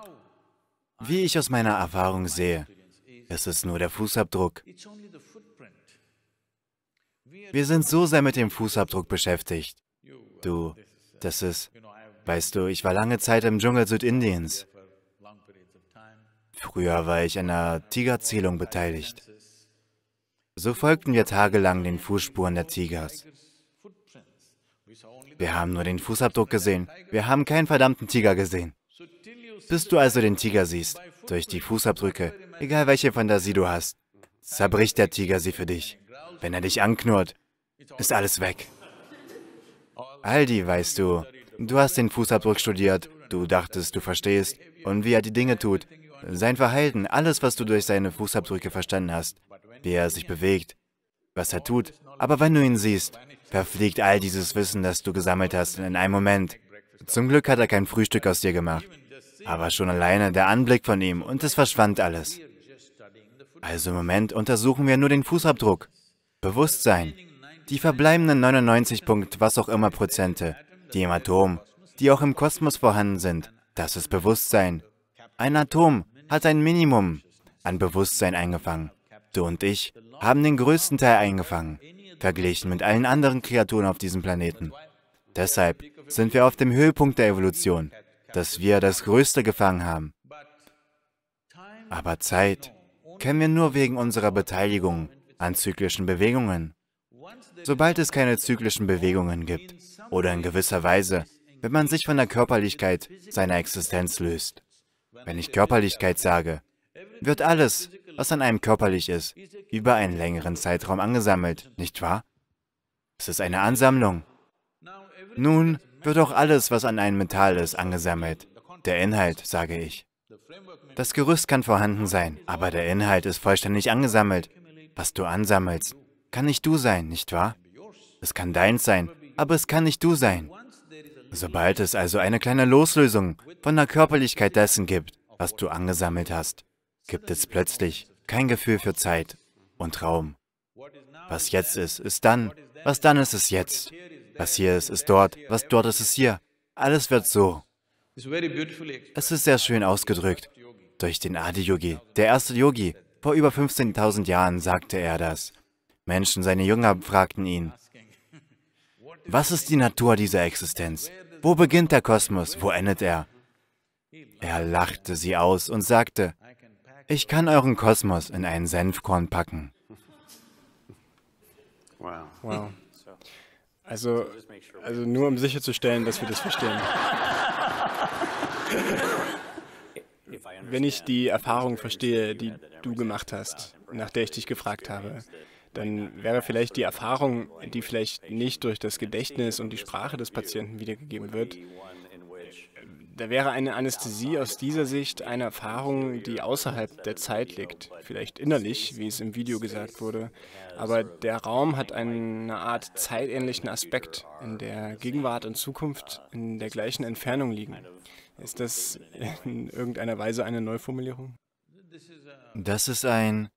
Wie ich aus meiner Erfahrung sehe, es ist nur der Fußabdruck. Wir sind so sehr mit dem Fußabdruck beschäftigt. Du, das ist, weißt du, ich war lange Zeit im Dschungel Südindiens. Früher war ich an einer Tigerzählung beteiligt. So folgten wir tagelang den Fußspuren der Tigers. Wir haben nur den Fußabdruck gesehen. Wir haben keinen verdammten Tiger gesehen. Bis du also den Tiger siehst, durch die Fußabdrücke, egal welche Fantasie du hast, zerbricht der Tiger sie für dich. Wenn er dich anknurrt, ist alles weg. Aldi, weißt du, du hast den Fußabdruck studiert, du dachtest, du verstehst, und wie er die Dinge tut, sein Verhalten, alles, was du durch seine Fußabdrücke verstanden hast, wie er sich bewegt, was er tut. Aber wenn du ihn siehst, verfliegt all dieses Wissen, das du gesammelt hast, in einem Moment. Zum Glück hat er kein Frühstück aus dir gemacht. Aber schon alleine der Anblick von ihm und es verschwand alles. Also im Moment untersuchen wir nur den Fußabdruck. Bewusstsein. Die verbleibenden 99 Punkt, was auch immer Prozente, die im Atom, die auch im Kosmos vorhanden sind, das ist Bewusstsein. Ein Atom, hat ein Minimum an Bewusstsein eingefangen. Du und ich haben den größten Teil eingefangen, verglichen mit allen anderen Kreaturen auf diesem Planeten. Deshalb sind wir auf dem Höhepunkt der Evolution, dass wir das Größte gefangen haben. Aber Zeit kennen wir nur wegen unserer Beteiligung an zyklischen Bewegungen. Sobald es keine zyklischen Bewegungen gibt, oder in gewisser Weise, wenn man sich von der Körperlichkeit seiner Existenz löst, wenn ich Körperlichkeit sage, wird alles, was an einem körperlich ist, über einen längeren Zeitraum angesammelt, nicht wahr? Es ist eine Ansammlung. Nun wird auch alles, was an einem Metall ist, angesammelt. Der Inhalt, sage ich. Das Gerüst kann vorhanden sein, aber der Inhalt ist vollständig angesammelt. Was du ansammelst, kann nicht du sein, nicht wahr? Es kann deins sein, aber es kann nicht du sein. Sobald es also eine kleine Loslösung von der Körperlichkeit dessen gibt, was du angesammelt hast, gibt es plötzlich kein Gefühl für Zeit und Raum. Was jetzt ist, ist dann, was dann ist, ist jetzt. Was hier ist, ist dort, was dort ist, ist hier. Alles wird so. Es ist sehr schön ausgedrückt. Durch den Adi-Yogi, der erste Yogi, vor über 15.000 Jahren sagte er das. Menschen, seine Jünger, fragten ihn, was ist die Natur dieser Existenz? Wo beginnt der Kosmos? Wo endet er? Er lachte sie aus und sagte, ich kann euren Kosmos in einen Senfkorn packen. Wow. Also, also nur um sicherzustellen, dass wir das verstehen. Wenn ich die Erfahrung verstehe, die du gemacht hast, nach der ich dich gefragt habe, dann wäre vielleicht die Erfahrung, die vielleicht nicht durch das Gedächtnis und die Sprache des Patienten wiedergegeben wird, da wäre eine Anästhesie aus dieser Sicht eine Erfahrung, die außerhalb der Zeit liegt. Vielleicht innerlich, wie es im Video gesagt wurde. Aber der Raum hat eine Art zeitähnlichen Aspekt, in der Gegenwart und Zukunft in der gleichen Entfernung liegen. Ist das in irgendeiner Weise eine Neuformulierung? Das ist ein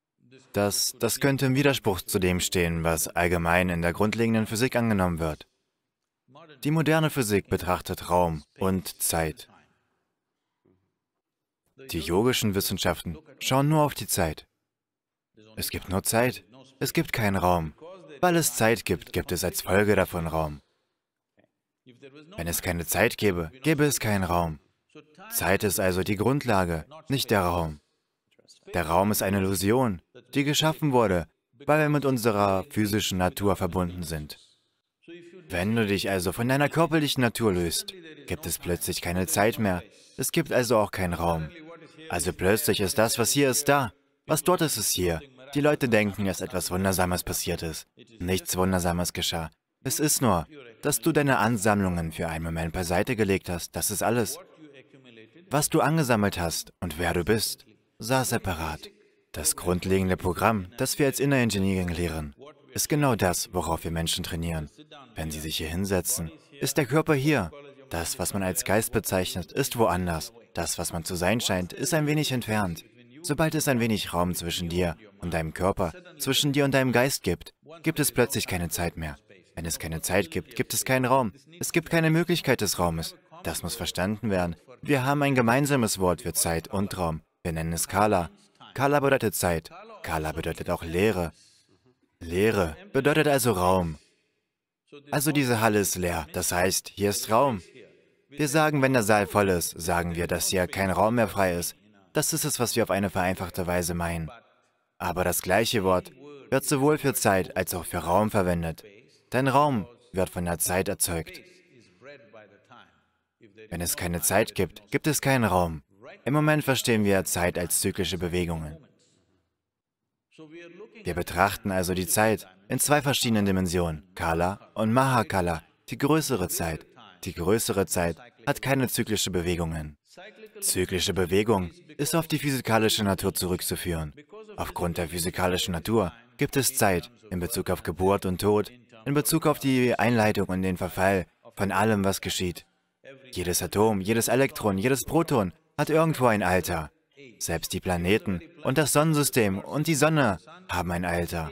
das, das könnte im Widerspruch zu dem stehen, was allgemein in der grundlegenden Physik angenommen wird. Die moderne Physik betrachtet Raum und Zeit. Die yogischen Wissenschaften schauen nur auf die Zeit. Es gibt nur Zeit, es gibt keinen Raum. Weil es Zeit gibt, gibt es als Folge davon Raum. Wenn es keine Zeit gäbe, gäbe es keinen Raum. Zeit ist also die Grundlage, nicht der Raum. Der Raum ist eine Illusion, die geschaffen wurde, weil wir mit unserer physischen Natur verbunden sind. Wenn du dich also von deiner körperlichen Natur löst, gibt es plötzlich keine Zeit mehr. Es gibt also auch keinen Raum. Also plötzlich ist das, was hier ist, da. Was dort ist, ist hier. Die Leute denken, dass etwas Wundersames passiert ist. Nichts Wundersames geschah. Es ist nur, dass du deine Ansammlungen für einen Moment beiseite gelegt hast. Das ist alles. Was du angesammelt hast und wer du bist sah separat. Das grundlegende Programm, das wir als Inner Engineering lehren, ist genau das, worauf wir Menschen trainieren. Wenn sie sich hier hinsetzen, ist der Körper hier. Das, was man als Geist bezeichnet, ist woanders. Das, was man zu sein scheint, ist ein wenig entfernt. Sobald es ein wenig Raum zwischen dir und deinem Körper, zwischen dir und deinem Geist gibt, gibt es plötzlich keine Zeit mehr. Wenn es keine Zeit gibt, gibt es keinen Raum. Es gibt keine Möglichkeit des Raumes. Das muss verstanden werden. Wir haben ein gemeinsames Wort für Zeit und Raum. Wir nennen es Kala. Kala bedeutet Zeit. Kala bedeutet auch Leere. Leere bedeutet also Raum. Also diese Halle ist leer, das heißt, hier ist Raum. Wir sagen, wenn der Saal voll ist, sagen wir, dass hier kein Raum mehr frei ist. Das ist es, was wir auf eine vereinfachte Weise meinen. Aber das gleiche Wort wird sowohl für Zeit als auch für Raum verwendet. Denn Raum wird von der Zeit erzeugt. Wenn es keine Zeit gibt, gibt es keinen Raum. Im Moment verstehen wir Zeit als zyklische Bewegungen. Wir betrachten also die Zeit in zwei verschiedenen Dimensionen, Kala und Mahakala, die größere Zeit. Die größere Zeit hat keine zyklische Bewegungen. Zyklische Bewegung ist auf die physikalische Natur zurückzuführen. Aufgrund der physikalischen Natur gibt es Zeit in Bezug auf Geburt und Tod, in Bezug auf die Einleitung und den Verfall von allem, was geschieht. Jedes Atom, jedes Elektron, jedes Proton hat irgendwo ein Alter. Selbst die Planeten und das Sonnensystem und die Sonne haben ein Alter.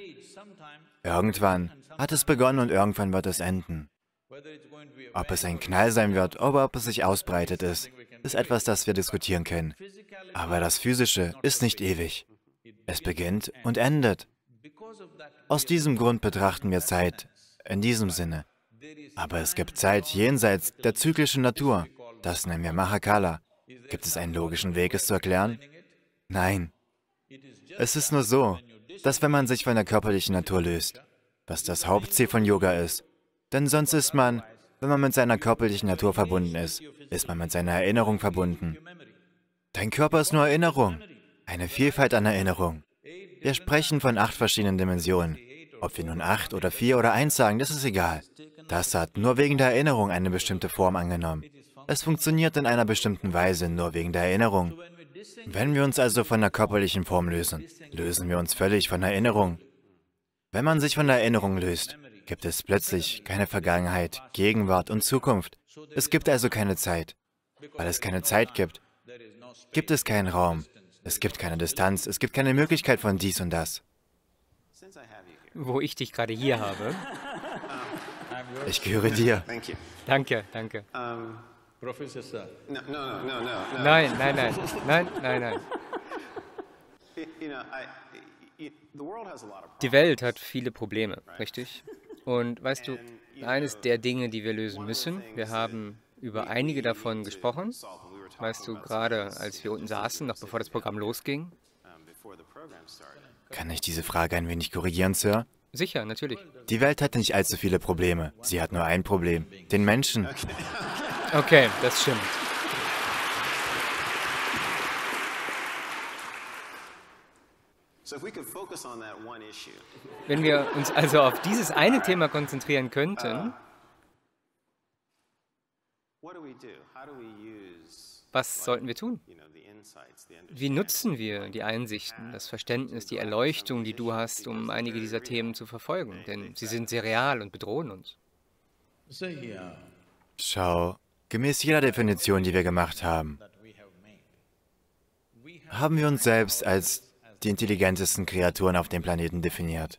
Irgendwann hat es begonnen und irgendwann wird es enden. Ob es ein Knall sein wird oder ob es sich ausbreitet ist, ist etwas, das wir diskutieren können. Aber das Physische ist nicht ewig. Es beginnt und endet. Aus diesem Grund betrachten wir Zeit in diesem Sinne. Aber es gibt Zeit jenseits der zyklischen Natur. Das nennen wir Mahakala. Gibt es einen logischen Weg, es zu erklären? Nein. Es ist nur so, dass wenn man sich von der körperlichen Natur löst, was das Hauptziel von Yoga ist, denn sonst ist man, wenn man mit seiner körperlichen Natur verbunden ist, ist man mit seiner Erinnerung verbunden. Dein Körper ist nur Erinnerung, eine Vielfalt an Erinnerung. Wir sprechen von acht verschiedenen Dimensionen. Ob wir nun acht oder vier oder eins sagen, das ist egal. Das hat nur wegen der Erinnerung eine bestimmte Form angenommen. Es funktioniert in einer bestimmten Weise nur wegen der Erinnerung. Wenn wir uns also von der körperlichen Form lösen, lösen wir uns völlig von Erinnerung. Wenn man sich von der Erinnerung löst, gibt es plötzlich keine Vergangenheit, Gegenwart und Zukunft. Es gibt also keine Zeit. Weil es keine Zeit gibt, gibt es keinen Raum. Es gibt keine Distanz, es gibt keine Möglichkeit von dies und das. Wo ich dich gerade hier habe. Ich gehöre dir. Danke, danke. Professor Sir. No, no, no, no, no. Nein, nein, nein, nein, nein, nein. Die Welt hat viele Probleme, richtig? Und weißt du, eines der Dinge, die wir lösen müssen, wir haben über einige davon gesprochen, weißt du, gerade als wir unten saßen, noch bevor das Programm losging. Kann ich diese Frage ein wenig korrigieren, Sir? Sicher, natürlich. Die Welt hat nicht allzu viele Probleme. Sie hat nur ein Problem. Den Menschen. Okay, das stimmt. Wenn wir uns also auf dieses eine Thema konzentrieren könnten, uh, was sollten wir tun? Wie nutzen wir die Einsichten, das uh, Verständnis, die Erleuchtung, die du hast, um einige dieser Themen zu verfolgen? Denn sie sind sehr real und bedrohen uns. Schau, Gemäß jeder Definition, die wir gemacht haben, haben wir uns selbst als die intelligentesten Kreaturen auf dem Planeten definiert.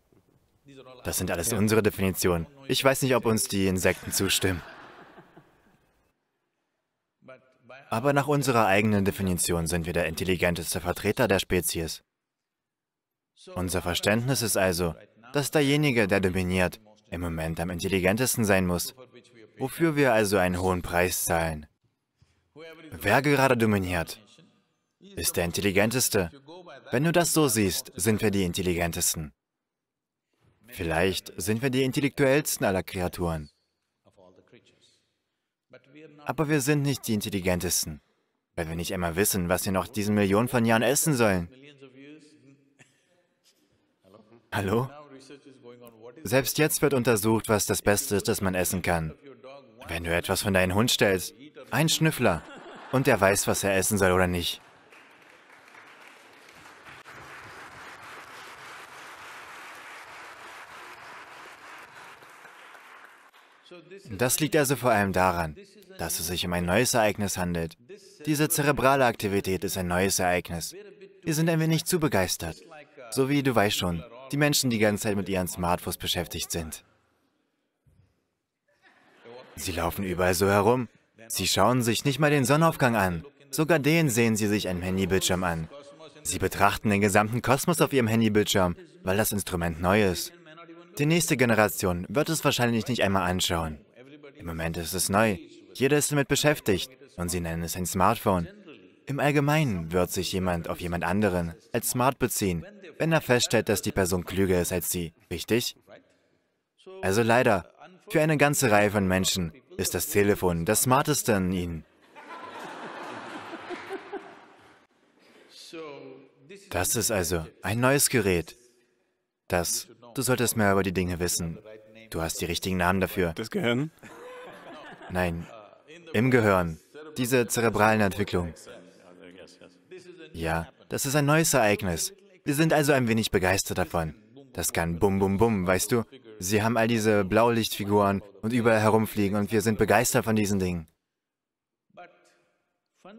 Das sind alles unsere Definitionen. Ich weiß nicht, ob uns die Insekten zustimmen. Aber nach unserer eigenen Definition sind wir der intelligenteste Vertreter der Spezies. Unser Verständnis ist also, dass derjenige, der dominiert, im Moment am intelligentesten sein muss, Wofür wir also einen hohen Preis zahlen. Wer gerade dominiert, ist der Intelligenteste. Wenn du das so siehst, sind wir die Intelligentesten. Vielleicht sind wir die intellektuellsten aller Kreaturen. Aber wir sind nicht die intelligentesten, weil wir nicht einmal wissen, was wir noch diesen Millionen von Jahren essen sollen. Hallo? Selbst jetzt wird untersucht, was das Beste ist, das man essen kann. Wenn du etwas von deinen Hund stellst, ein Schnüffler, und der weiß, was er essen soll oder nicht. Das liegt also vor allem daran, dass es sich um ein neues Ereignis handelt. Diese zerebrale Aktivität ist ein neues Ereignis. Wir sind ein wenig zu begeistert. So wie, du weißt schon, die Menschen, die die ganze Zeit mit ihren Smartphones beschäftigt sind. Sie laufen überall so herum. Sie schauen sich nicht mal den Sonnenaufgang an. Sogar den sehen sie sich am Handybildschirm an. Sie betrachten den gesamten Kosmos auf ihrem Handybildschirm, weil das Instrument neu ist. Die nächste Generation wird es wahrscheinlich nicht einmal anschauen. Im Moment ist es neu. Jeder ist damit beschäftigt und sie nennen es ein Smartphone. Im Allgemeinen wird sich jemand auf jemand anderen als smart beziehen, wenn er feststellt, dass die Person klüger ist als sie. Richtig? Also leider, für eine ganze Reihe von Menschen ist das Telefon das Smarteste an ihnen. Das ist also ein neues Gerät. Das, du solltest mehr über die Dinge wissen. Du hast die richtigen Namen dafür. Das Gehirn? Nein, im Gehirn. Diese zerebralen Entwicklung. Ja, das ist ein neues Ereignis. Wir sind also ein wenig begeistert davon. Das kann bum bum bum, weißt du? Sie haben all diese Blaulichtfiguren und überall herumfliegen und wir sind begeistert von diesen Dingen.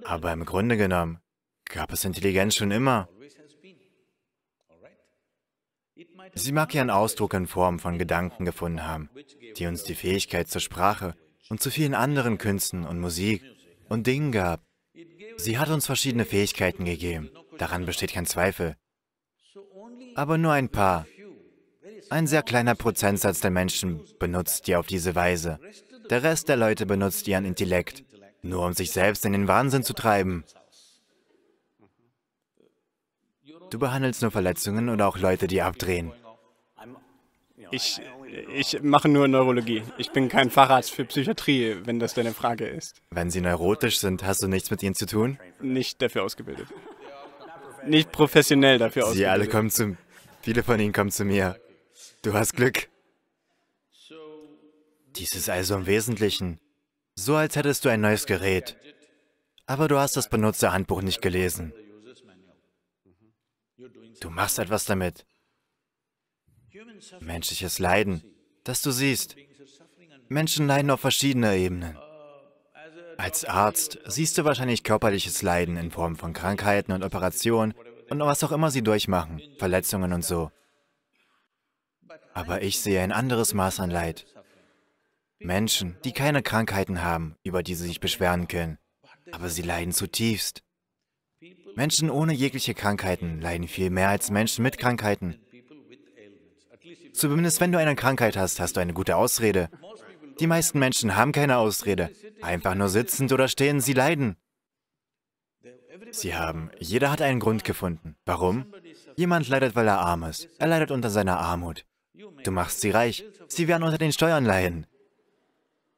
Aber im Grunde genommen gab es Intelligenz schon immer. Sie mag ihren Ausdruck in Form von Gedanken gefunden haben, die uns die Fähigkeit zur Sprache und zu vielen anderen Künsten und Musik und Dingen gab. Sie hat uns verschiedene Fähigkeiten gegeben, daran besteht kein Zweifel. Aber nur ein paar ein sehr kleiner Prozentsatz der Menschen benutzt die auf diese Weise. Der Rest der Leute benutzt ihren Intellekt, nur um sich selbst in den Wahnsinn zu treiben. Du behandelst nur Verletzungen oder auch Leute, die abdrehen. Ich, ich mache nur Neurologie. Ich bin kein Facharzt für Psychiatrie, wenn das deine Frage ist. Wenn sie neurotisch sind, hast du nichts mit ihnen zu tun? Nicht dafür ausgebildet. Nicht professionell dafür sie ausgebildet. Sie alle kommen zu... Viele von ihnen kommen zu mir. Du hast Glück. Dies ist also im Wesentlichen so, als hättest du ein neues Gerät, aber du hast das Benutzerhandbuch nicht gelesen. Du machst etwas damit. Menschliches Leiden, das du siehst. Menschen leiden auf verschiedener Ebenen. Als Arzt siehst du wahrscheinlich körperliches Leiden in Form von Krankheiten und Operationen und was auch immer sie durchmachen, Verletzungen und so. Aber ich sehe ein anderes Maß an Leid. Menschen, die keine Krankheiten haben, über die sie sich beschweren können, aber sie leiden zutiefst. Menschen ohne jegliche Krankheiten leiden viel mehr als Menschen mit Krankheiten. Zumindest wenn du eine Krankheit hast, hast du eine gute Ausrede. Die meisten Menschen haben keine Ausrede. Einfach nur sitzend oder stehen, sie leiden. Sie haben, jeder hat einen Grund gefunden. Warum? Jemand leidet, weil er arm ist. Er leidet unter seiner Armut. Du machst sie reich. Sie werden unter den Steuern leiden.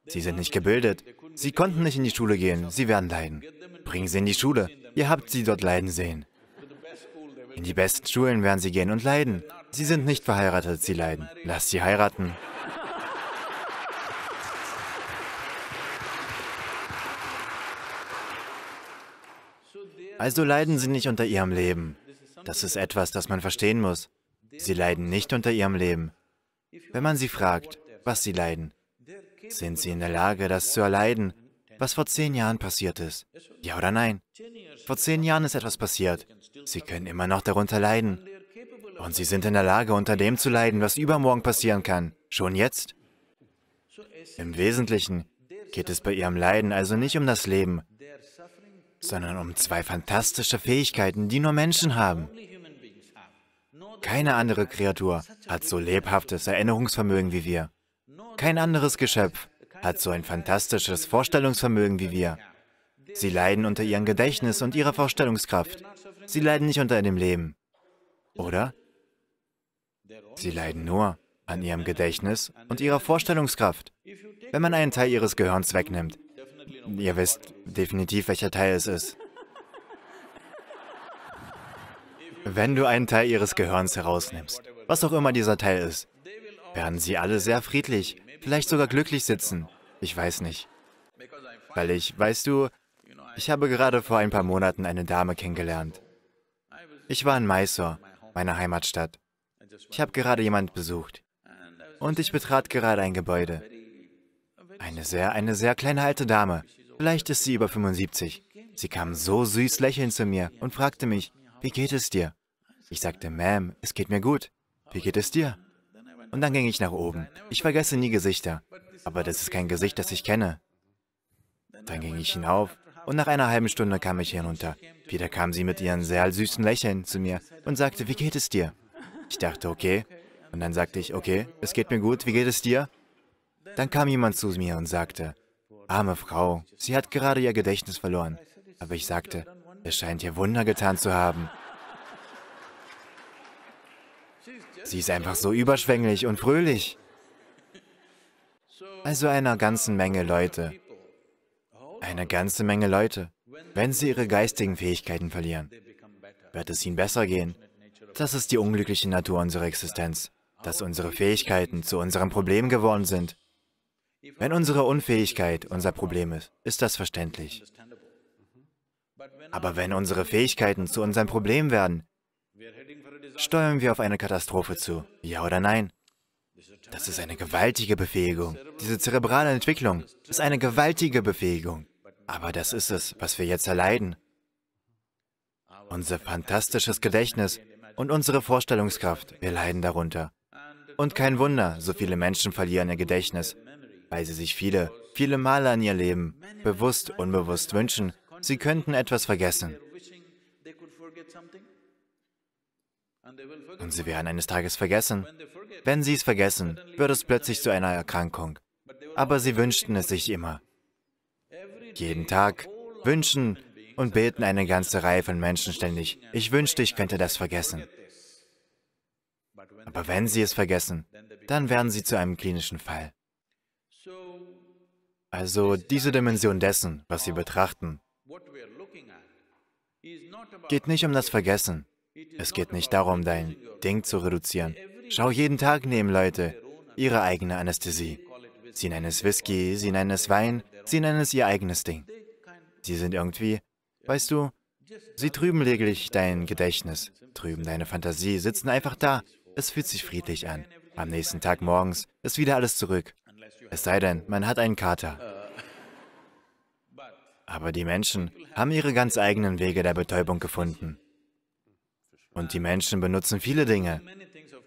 Sie sind nicht gebildet. Sie konnten nicht in die Schule gehen. Sie werden leiden. Bring sie in die Schule. Ihr habt sie dort leiden sehen. In die besten Schulen werden sie gehen und leiden. Sie sind nicht verheiratet, sie leiden. Lass sie heiraten. Also leiden sie nicht unter ihrem Leben. Das ist etwas, das man verstehen muss. Sie leiden nicht unter ihrem Leben. Wenn man sie fragt, was sie leiden, sind sie in der Lage, das zu erleiden, was vor zehn Jahren passiert ist? Ja oder nein? Vor zehn Jahren ist etwas passiert. Sie können immer noch darunter leiden. Und sie sind in der Lage, unter dem zu leiden, was übermorgen passieren kann. Schon jetzt? Im Wesentlichen geht es bei ihrem Leiden also nicht um das Leben, sondern um zwei fantastische Fähigkeiten, die nur Menschen haben. Keine andere Kreatur hat so lebhaftes Erinnerungsvermögen wie wir. Kein anderes Geschöpf hat so ein fantastisches Vorstellungsvermögen wie wir. Sie leiden unter ihrem Gedächtnis und ihrer Vorstellungskraft. Sie leiden nicht unter dem Leben. Oder? Sie leiden nur an ihrem Gedächtnis und ihrer Vorstellungskraft. Wenn man einen Teil ihres Gehirns wegnimmt, ihr wisst definitiv, welcher Teil es ist. Wenn du einen Teil ihres Gehirns herausnimmst, was auch immer dieser Teil ist, werden sie alle sehr friedlich, vielleicht sogar glücklich sitzen. Ich weiß nicht. Weil ich, weißt du, ich habe gerade vor ein paar Monaten eine Dame kennengelernt. Ich war in Mysore, meiner Heimatstadt. Ich habe gerade jemand besucht. Und ich betrat gerade ein Gebäude. Eine sehr, eine sehr kleine alte Dame. Vielleicht ist sie über 75. Sie kam so süß lächelnd zu mir und fragte mich, wie geht es dir? Ich sagte, Ma'am, es geht mir gut. Wie geht es dir? Und dann ging ich nach oben. Ich vergesse nie Gesichter. Aber das ist kein Gesicht, das ich kenne. Dann ging ich hinauf und nach einer halben Stunde kam ich hinunter. Wieder kam sie mit ihren sehr süßen Lächeln zu mir und sagte, wie geht es dir? Ich dachte, okay. Und dann sagte ich, okay, es geht mir gut, wie geht es dir? Dann kam jemand zu mir und sagte, arme Frau, sie hat gerade ihr Gedächtnis verloren. Aber ich sagte, es scheint ihr Wunder getan zu haben. Sie ist einfach so überschwänglich und fröhlich. Also einer ganzen Menge Leute. Eine ganze Menge Leute. Wenn sie ihre geistigen Fähigkeiten verlieren, wird es ihnen besser gehen. Das ist die unglückliche Natur unserer Existenz, dass unsere Fähigkeiten zu unserem Problem geworden sind. Wenn unsere Unfähigkeit unser Problem ist, ist das verständlich. Aber wenn unsere Fähigkeiten zu unserem Problem werden, steuern wir auf eine Katastrophe zu. Ja oder nein? Das ist eine gewaltige Befähigung. Diese zerebrale Entwicklung ist eine gewaltige Befähigung. Aber das ist es, was wir jetzt erleiden. Unser fantastisches Gedächtnis und unsere Vorstellungskraft, wir leiden darunter. Und kein Wunder, so viele Menschen verlieren ihr Gedächtnis, weil sie sich viele, viele Male an ihr Leben, bewusst, unbewusst wünschen, Sie könnten etwas vergessen. Und sie werden eines Tages vergessen. Wenn sie es vergessen, wird es plötzlich zu einer Erkrankung. Aber sie wünschten es sich immer. Jeden Tag wünschen und beten eine ganze Reihe von Menschen ständig. Ich wünschte, ich könnte das vergessen. Aber wenn sie es vergessen, dann werden sie zu einem klinischen Fall. Also diese Dimension dessen, was sie betrachten, Geht nicht um das Vergessen. Es geht nicht darum, dein Ding zu reduzieren. Schau jeden Tag nehmen Leute ihre eigene Anästhesie. Sie nennen es Whisky, sie nennen es Wein, sie nennen es ihr eigenes Ding. Sie sind irgendwie, weißt du, sie trüben lediglich dein Gedächtnis, trüben deine Fantasie, sitzen einfach da. Es fühlt sich friedlich an. Am nächsten Tag morgens ist wieder alles zurück. Es sei denn, man hat einen Kater. Uh, aber die Menschen haben ihre ganz eigenen Wege der Betäubung gefunden. Und die Menschen benutzen viele Dinge.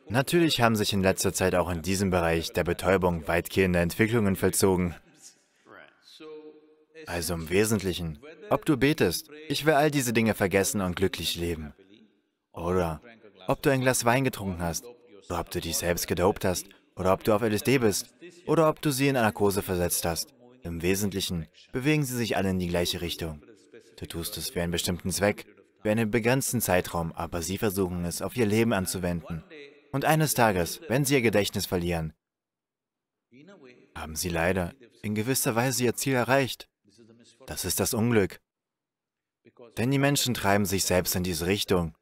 Natürlich haben sich in letzter Zeit auch in diesem Bereich der Betäubung weitgehende Entwicklungen vollzogen. Also im Wesentlichen, ob du betest, ich will all diese Dinge vergessen und glücklich leben. Oder ob du ein Glas Wein getrunken hast, oder ob du dich selbst gedopt hast, oder ob du auf LSD bist, oder ob du sie in Narkose versetzt hast. Im Wesentlichen bewegen sie sich alle in die gleiche Richtung. Du tust es für einen bestimmten Zweck, für einen begrenzten Zeitraum, aber sie versuchen es auf ihr Leben anzuwenden. Und eines Tages, wenn sie ihr Gedächtnis verlieren, haben sie leider in gewisser Weise ihr Ziel erreicht. Das ist das Unglück. Denn die Menschen treiben sich selbst in diese Richtung.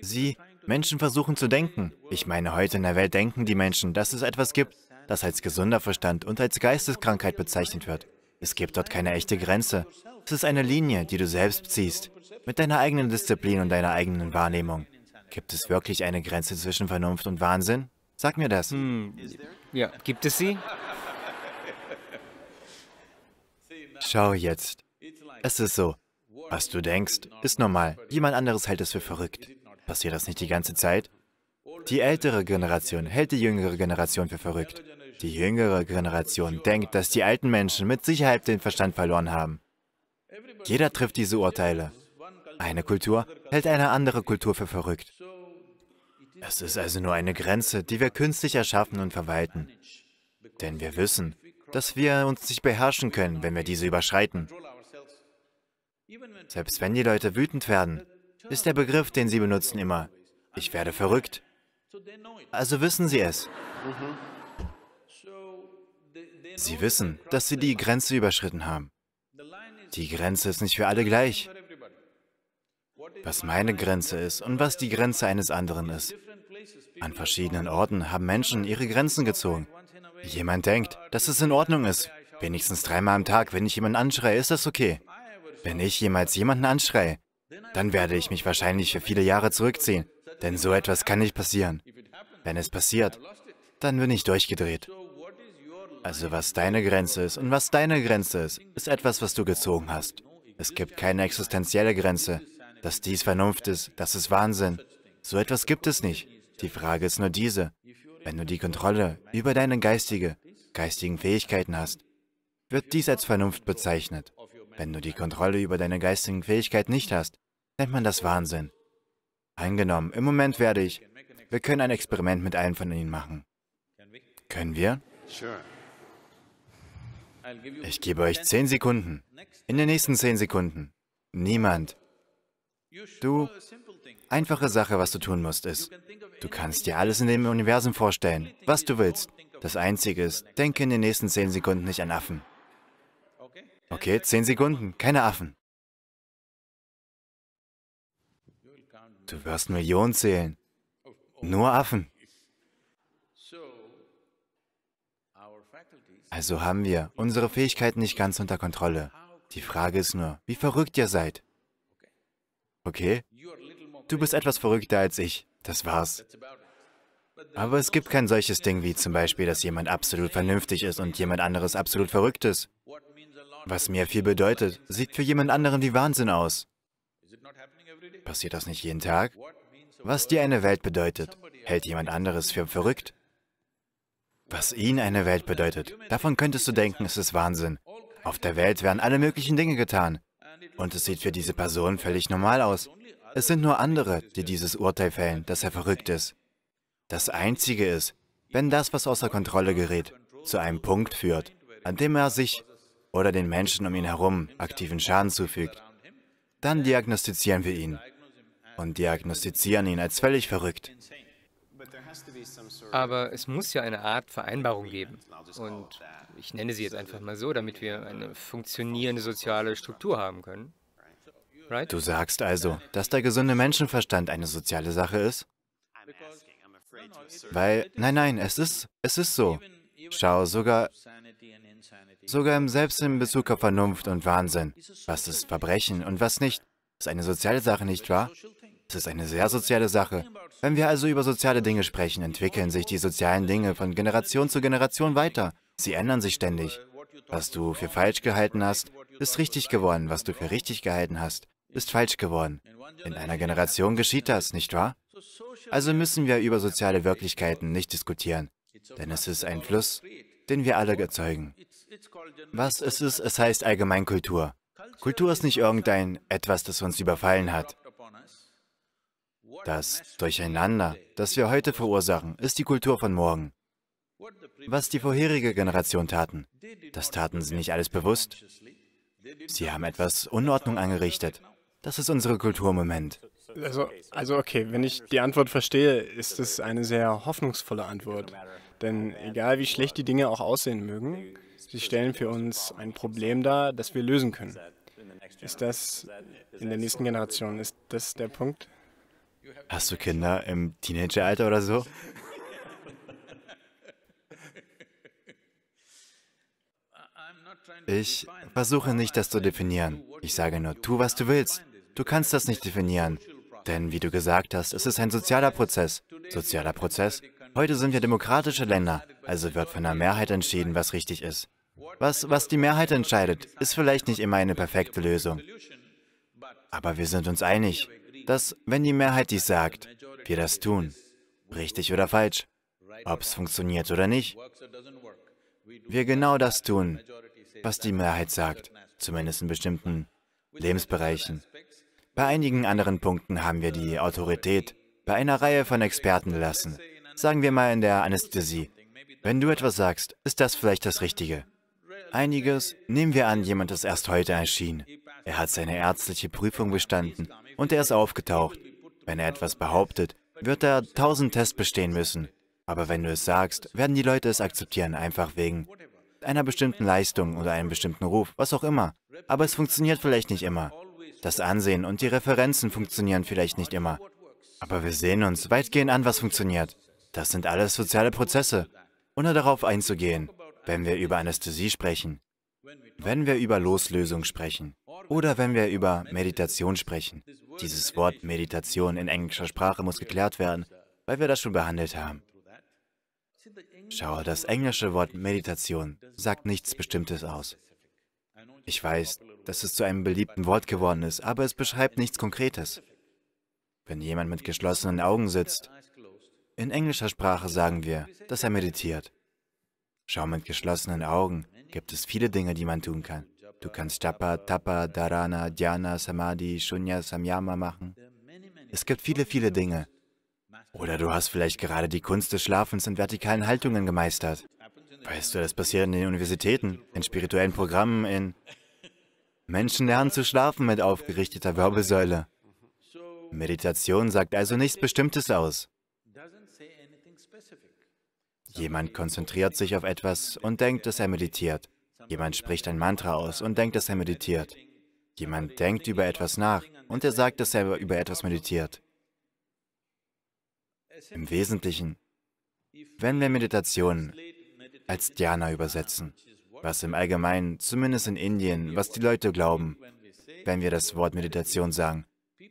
Sie, Menschen versuchen zu denken. Ich meine, heute in der Welt denken die Menschen, dass es etwas gibt, das als gesunder Verstand und als Geisteskrankheit bezeichnet wird. Es gibt dort keine echte Grenze. Es ist eine Linie, die du selbst ziehst, mit deiner eigenen Disziplin und deiner eigenen Wahrnehmung. Gibt es wirklich eine Grenze zwischen Vernunft und Wahnsinn? Sag mir das. Hm. Ja, gibt es sie? Schau jetzt. Es ist so. Was du denkst, ist normal. Jemand anderes hält es für verrückt. Passiert das nicht die ganze Zeit? Die ältere Generation hält die jüngere Generation für verrückt. Die jüngere Generation denkt, dass die alten Menschen mit Sicherheit den Verstand verloren haben. Jeder trifft diese Urteile. Eine Kultur hält eine andere Kultur für verrückt. Es ist also nur eine Grenze, die wir künstlich erschaffen und verwalten. Denn wir wissen, dass wir uns nicht beherrschen können, wenn wir diese überschreiten. Selbst wenn die Leute wütend werden, ist der Begriff, den sie benutzen, immer, ich werde verrückt. Also wissen sie es. Mhm. Sie wissen, dass sie die Grenze überschritten haben. Die Grenze ist nicht für alle gleich. Was meine Grenze ist und was die Grenze eines anderen ist. An verschiedenen Orten haben Menschen ihre Grenzen gezogen. Jemand denkt, dass es in Ordnung ist. Wenigstens dreimal am Tag, wenn ich jemanden anschreie, ist das okay. Wenn ich jemals jemanden anschreie, dann werde ich mich wahrscheinlich für viele Jahre zurückziehen, denn so etwas kann nicht passieren. Wenn es passiert, dann bin ich durchgedreht. Also was deine Grenze ist und was deine Grenze ist, ist etwas, was du gezogen hast. Es gibt keine existenzielle Grenze. Dass dies Vernunft ist, das ist Wahnsinn. So etwas gibt es nicht. Die Frage ist nur diese. Wenn du die Kontrolle über deine geistige, geistigen Fähigkeiten hast, wird dies als Vernunft bezeichnet. Wenn du die Kontrolle über deine geistigen Fähigkeiten nicht hast, nennt man das Wahnsinn. Angenommen, im Moment werde ich. Wir können ein Experiment mit einem von ihnen machen. Können wir? Sure. Ich gebe euch zehn Sekunden. In den nächsten zehn Sekunden. Niemand. Du, einfache Sache, was du tun musst, ist, du kannst dir alles in dem Universum vorstellen, was du willst. Das Einzige ist, denke in den nächsten zehn Sekunden nicht an Affen. Okay, zehn Sekunden, keine Affen. Du wirst Millionen zählen. Nur Affen. Also haben wir unsere Fähigkeiten nicht ganz unter Kontrolle. Die Frage ist nur, wie verrückt ihr seid. Okay? Du bist etwas verrückter als ich. Das war's. Aber es gibt kein solches Ding wie zum Beispiel, dass jemand absolut vernünftig ist und jemand anderes absolut verrückt ist. Was mir viel bedeutet, sieht für jemand anderen wie Wahnsinn aus. Passiert das nicht jeden Tag? Was dir eine Welt bedeutet, hält jemand anderes für verrückt. Was ihnen eine Welt bedeutet, davon könntest du denken, es ist Wahnsinn. Auf der Welt werden alle möglichen Dinge getan. Und es sieht für diese Person völlig normal aus. Es sind nur andere, die dieses Urteil fällen, dass er verrückt ist. Das Einzige ist, wenn das, was außer Kontrolle gerät, zu einem Punkt führt, an dem er sich oder den Menschen um ihn herum aktiven Schaden zufügt, dann diagnostizieren wir ihn und diagnostizieren ihn als völlig verrückt. Aber es muss ja eine Art Vereinbarung geben. Und ich nenne sie jetzt einfach mal so, damit wir eine funktionierende soziale Struktur haben können. Right? Du sagst also, dass der gesunde Menschenverstand eine soziale Sache ist? Weil, nein, nein, es ist, es ist so. Schau, sogar, sogar im Selbst in Bezug auf Vernunft und Wahnsinn. Was ist Verbrechen und was nicht, ist eine soziale Sache, nicht wahr? Es ist eine sehr soziale Sache. Wenn wir also über soziale Dinge sprechen, entwickeln sich die sozialen Dinge von Generation zu Generation weiter. Sie ändern sich ständig. Was du für falsch gehalten hast, ist richtig geworden. Was du für richtig gehalten hast, ist falsch geworden. In einer Generation geschieht das, nicht wahr? Also müssen wir über soziale Wirklichkeiten nicht diskutieren, denn es ist ein Fluss, den wir alle erzeugen. Was es ist, es heißt Allgemeinkultur. Kultur ist nicht irgendein etwas, das uns überfallen hat. Das Durcheinander, das wir heute verursachen, ist die Kultur von morgen. Was die vorherige Generation taten, das taten sie nicht alles bewusst. Sie haben etwas Unordnung angerichtet. Das ist unsere Kulturmoment. Also, also okay, wenn ich die Antwort verstehe, ist es eine sehr hoffnungsvolle Antwort. Denn egal wie schlecht die Dinge auch aussehen mögen, sie stellen für uns ein Problem dar, das wir lösen können. Ist das in der nächsten Generation, ist das der Punkt? Hast du Kinder im Teenageralter oder so? Ich versuche nicht, das zu definieren. Ich sage nur, tu, was du willst. Du kannst das nicht definieren. Denn, wie du gesagt hast, es ist ein sozialer Prozess. Sozialer Prozess? Heute sind wir demokratische Länder, also wird von der Mehrheit entschieden, was richtig ist. Was, was die Mehrheit entscheidet, ist vielleicht nicht immer eine perfekte Lösung. Aber wir sind uns einig dass, wenn die Mehrheit dies sagt, wir das tun. Richtig oder falsch. Ob es funktioniert oder nicht. Wir genau das tun, was die Mehrheit sagt, zumindest in bestimmten Lebensbereichen. Bei einigen anderen Punkten haben wir die Autorität bei einer Reihe von Experten gelassen. Sagen wir mal in der Anästhesie. Wenn du etwas sagst, ist das vielleicht das Richtige. Einiges, nehmen wir an, jemand ist erst heute erschienen. Er hat seine ärztliche Prüfung bestanden und er ist aufgetaucht. Wenn er etwas behauptet, wird er tausend Tests bestehen müssen. Aber wenn du es sagst, werden die Leute es akzeptieren, einfach wegen einer bestimmten Leistung oder einem bestimmten Ruf, was auch immer. Aber es funktioniert vielleicht nicht immer. Das Ansehen und die Referenzen funktionieren vielleicht nicht immer. Aber wir sehen uns weitgehend an, was funktioniert. Das sind alles soziale Prozesse. Ohne darauf einzugehen, wenn wir über Anästhesie sprechen, wenn wir über Loslösung sprechen oder wenn wir über Meditation sprechen. Dieses Wort Meditation in englischer Sprache muss geklärt werden, weil wir das schon behandelt haben. Schau, das englische Wort Meditation sagt nichts Bestimmtes aus. Ich weiß, dass es zu einem beliebten Wort geworden ist, aber es beschreibt nichts Konkretes. Wenn jemand mit geschlossenen Augen sitzt, in englischer Sprache sagen wir, dass er meditiert. Schau, mit geschlossenen Augen gibt es viele Dinge, die man tun kann. Du kannst Japa, Tapa, Dharana, Dhyana, Samadhi, Shunya, Samyama machen. Es gibt viele, viele Dinge. Oder du hast vielleicht gerade die Kunst des Schlafens in vertikalen Haltungen gemeistert. Weißt du, das passiert in den Universitäten, in spirituellen Programmen, in... Menschen lernen zu schlafen mit aufgerichteter Wirbelsäule. Meditation sagt also nichts Bestimmtes aus. Jemand konzentriert sich auf etwas und denkt, dass er meditiert. Jemand spricht ein Mantra aus und denkt, dass er meditiert. Jemand denkt über etwas nach und er sagt, dass er über etwas meditiert. Im Wesentlichen, wenn wir Meditation als Dhyana übersetzen, was im Allgemeinen, zumindest in Indien, was die Leute glauben, wenn wir das Wort Meditation sagen,